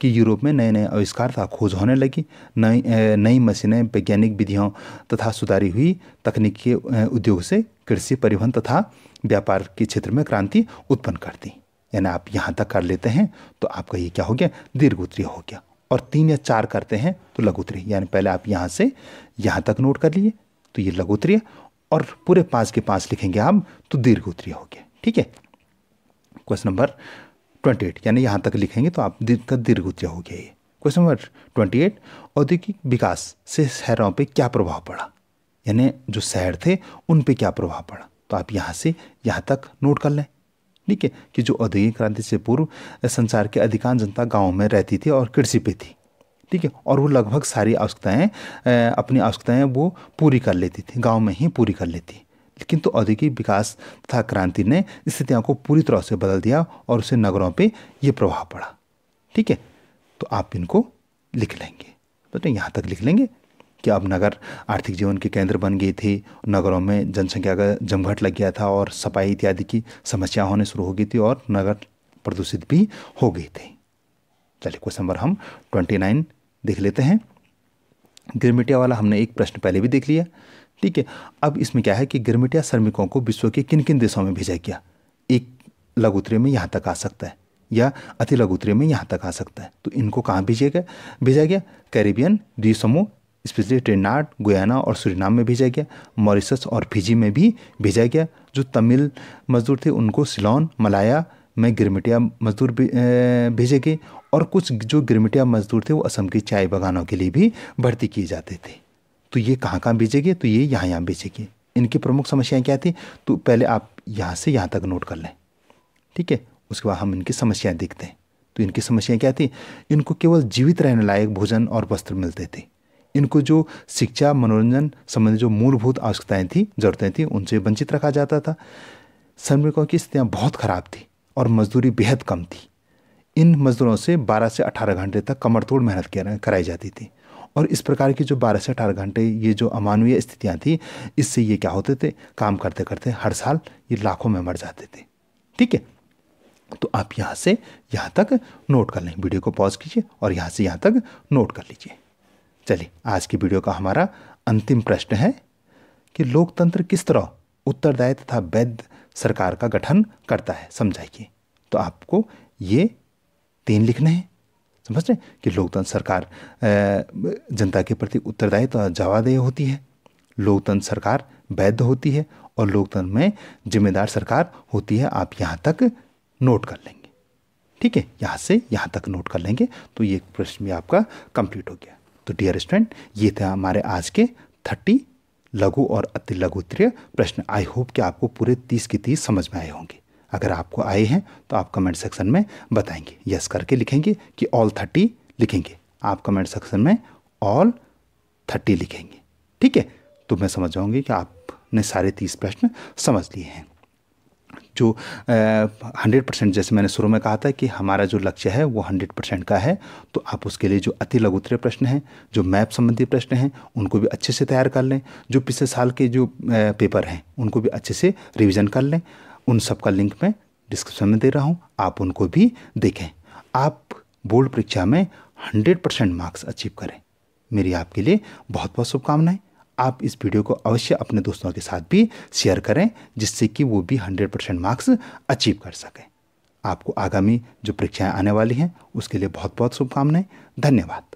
कि यूरोप में नए नए आविष्कार था खोज होने लगी नई नई मशीनें वैज्ञानिक विधियों तथा सुधारी हुई तकनीकी उद्योग से कृषि परिवहन तथा व्यापार के क्षेत्र में क्रांति उत्पन्न करती यानी आप यहाँ तक कर लेते हैं तो आपका ये क्या हो गया दीर्घोत्तरी हो गया और तीन या चार करते हैं तो लघुत्तरीय यानी पहले आप यहाँ से यहाँ तक नोट कर लिए तो ये लघुत्तरीय और पूरे पाँच के पाँच लिखेंगे आप तो दीर्घ उत्तरीय हो गया ठीक है क्वेश्चन नंबर ट्वेंटी एट यानी यहाँ तक लिखेंगे तो आप का दीर्घ उत्तरीय हो गया ये क्वेश्चन नंबर ट्वेंटी एट औद्योगिक विकास से शहरों पर क्या प्रभाव पड़ा यानी जो शहर थे उन पर क्या प्रभाव पड़ा तो आप यहाँ से यहाँ तक नोट कर लें ठीक है कि जो औद्योगिक क्रांति से पूर्व संसार की अधिकांश जनता गाँव में रहती थी और कृषि पे थी ठीक है और वो लगभग सारी आवश्यकताएँ अपनी आवश्यकताएँ वो पूरी कर लेती थी गाँव में ही पूरी कर लेती लेकिन तो औद्योगिक विकास तथा क्रांति ने स्थितियों को पूरी तरह से बदल दिया और उसे नगरों पे ये प्रभाव पड़ा ठीक है तो आप इनको लिख लेंगे बेटे तो यहाँ तक लिख लेंगे कि अब नगर आर्थिक जीवन के केंद्र बन गए थे नगरों में जनसंख्या का जमघट लग गया था और सफाई इत्यादि की समस्या होने शुरू हो गई थी और नगर प्रदूषित भी हो गए थे चलिए क्वेश्चन नंबर हम ट्वेंटी नाइन देख लेते हैं गिरमिटिया वाला हमने एक प्रश्न पहले भी देख लिया ठीक है अब इसमें क्या है कि गिरमिटिया श्रमिकों को विश्व के किन किन देशों में भेजा गया एक लघुतरे में यहाँ तक आ सकता है या अति लघुतरे में यहाँ तक आ सकता है तो इनको कहाँ भेजेगा भेजा गया कैरेबियन द्वीप समूह स्पेशली ट्रेनाड गुयाना और सुरिनाम में भेजा गया मॉरिसस और फिजी में भी भेजा गया जो तमिल मजदूर थे उनको सिलोन मलाया में गिरमिटिया मजदूर भेजे गए और कुछ जो गिरमिटिया मजदूर थे वो असम की चाय बागानों के लिए भी भर्ती किए जाते थे तो ये कहाँ कहाँ भेजे गए तो ये यहाँ यहाँ भेजे गए इनकी प्रमुख समस्याएं क्या थी तो पहले आप यहाँ से यहाँ तक नोट कर लें ठीक है उसके बाद हम इनकी समस्याएं देखते हैं तो इनकी समस्याएं क्या थी इनको केवल जीवित रहने लायक भोजन और वस्त्र मिलते थे इनको जो शिक्षा मनोरंजन संबंधी जो मूलभूत आवश्यकताएँ थी ज़रूरतें थी उनसे वंचित रखा जाता था श्रमिकों की स्थितियाँ बहुत ख़राब थी और मजदूरी बेहद कम थी इन मजदूरों से 12 से 18 घंटे तक कमर तोड़ मेहनत कराई जाती थी और इस प्रकार की जो 12 से 18 घंटे ये जो अमानवीय स्थितियाँ थी इससे ये क्या होते थे काम करते करते हर साल ये लाखों में मर जाते थे ठीक है तो आप यहाँ से यहाँ तक नोट कर लें वीडियो को पॉज कीजिए और यहाँ से यहाँ तक नोट कर लीजिए चलिए आज की वीडियो का हमारा अंतिम प्रश्न है कि लोकतंत्र किस तरह उत्तरदायी तथा वैध सरकार का गठन करता है समझाइए तो आपको ये तीन लिखने हैं समझ रहे कि लोकतंत्र सरकार जनता के प्रति उत्तरदायी तो जवाबदेह होती है लोकतंत्र सरकार वैध होती है और लोकतंत्र में जिम्मेदार सरकार होती है आप यहाँ तक नोट कर लेंगे ठीक है यहाँ से यहाँ तक नोट कर लेंगे तो ये प्रश्न भी आपका कंप्लीट हो गया तो डियर स्टूडेंट ये थे हमारे आज के थर्टी लघु और अति लघु त्रिय प्रश्न आई होप कि आपको पूरे तीस के तीस समझ में आए होंगे अगर आपको आए हैं तो आप कमेंट सेक्शन में बताएंगे यस करके लिखेंगे कि ऑल थर्टी लिखेंगे आप कमेंट सेक्शन में ऑल थर्टी लिखेंगे ठीक है तो मैं समझ जाऊँगी कि आपने सारे तीस प्रश्न समझ लिए हैं जो हंड्रेड परसेंट जैसे मैंने शुरू में कहा था कि हमारा जो लक्ष्य है वो हंड्रेड परसेंट का है तो आप उसके लिए जो अति लघुतरे प्रश्न हैं जो मैप संबंधी प्रश्न हैं उनको भी अच्छे से तैयार कर लें जो पिछले साल के जो पेपर हैं उनको भी अच्छे से रिविज़न कर लें उन सबका लिंक मैं डिस्क्रिप्शन में दे रहा हूँ आप उनको भी देखें आप बोर्ड परीक्षा में हंड्रेड परसेंट मार्क्स अचीव करें मेरी आपके लिए बहुत बहुत शुभकामनाएं आप इस वीडियो को अवश्य अपने दोस्तों के साथ भी शेयर करें जिससे कि वो भी 100 परसेंट मार्क्स अचीव कर सकें आपको आगामी जो परीक्षाएं आने वाली हैं उसके लिए बहुत बहुत शुभकामनाएं धन्यवाद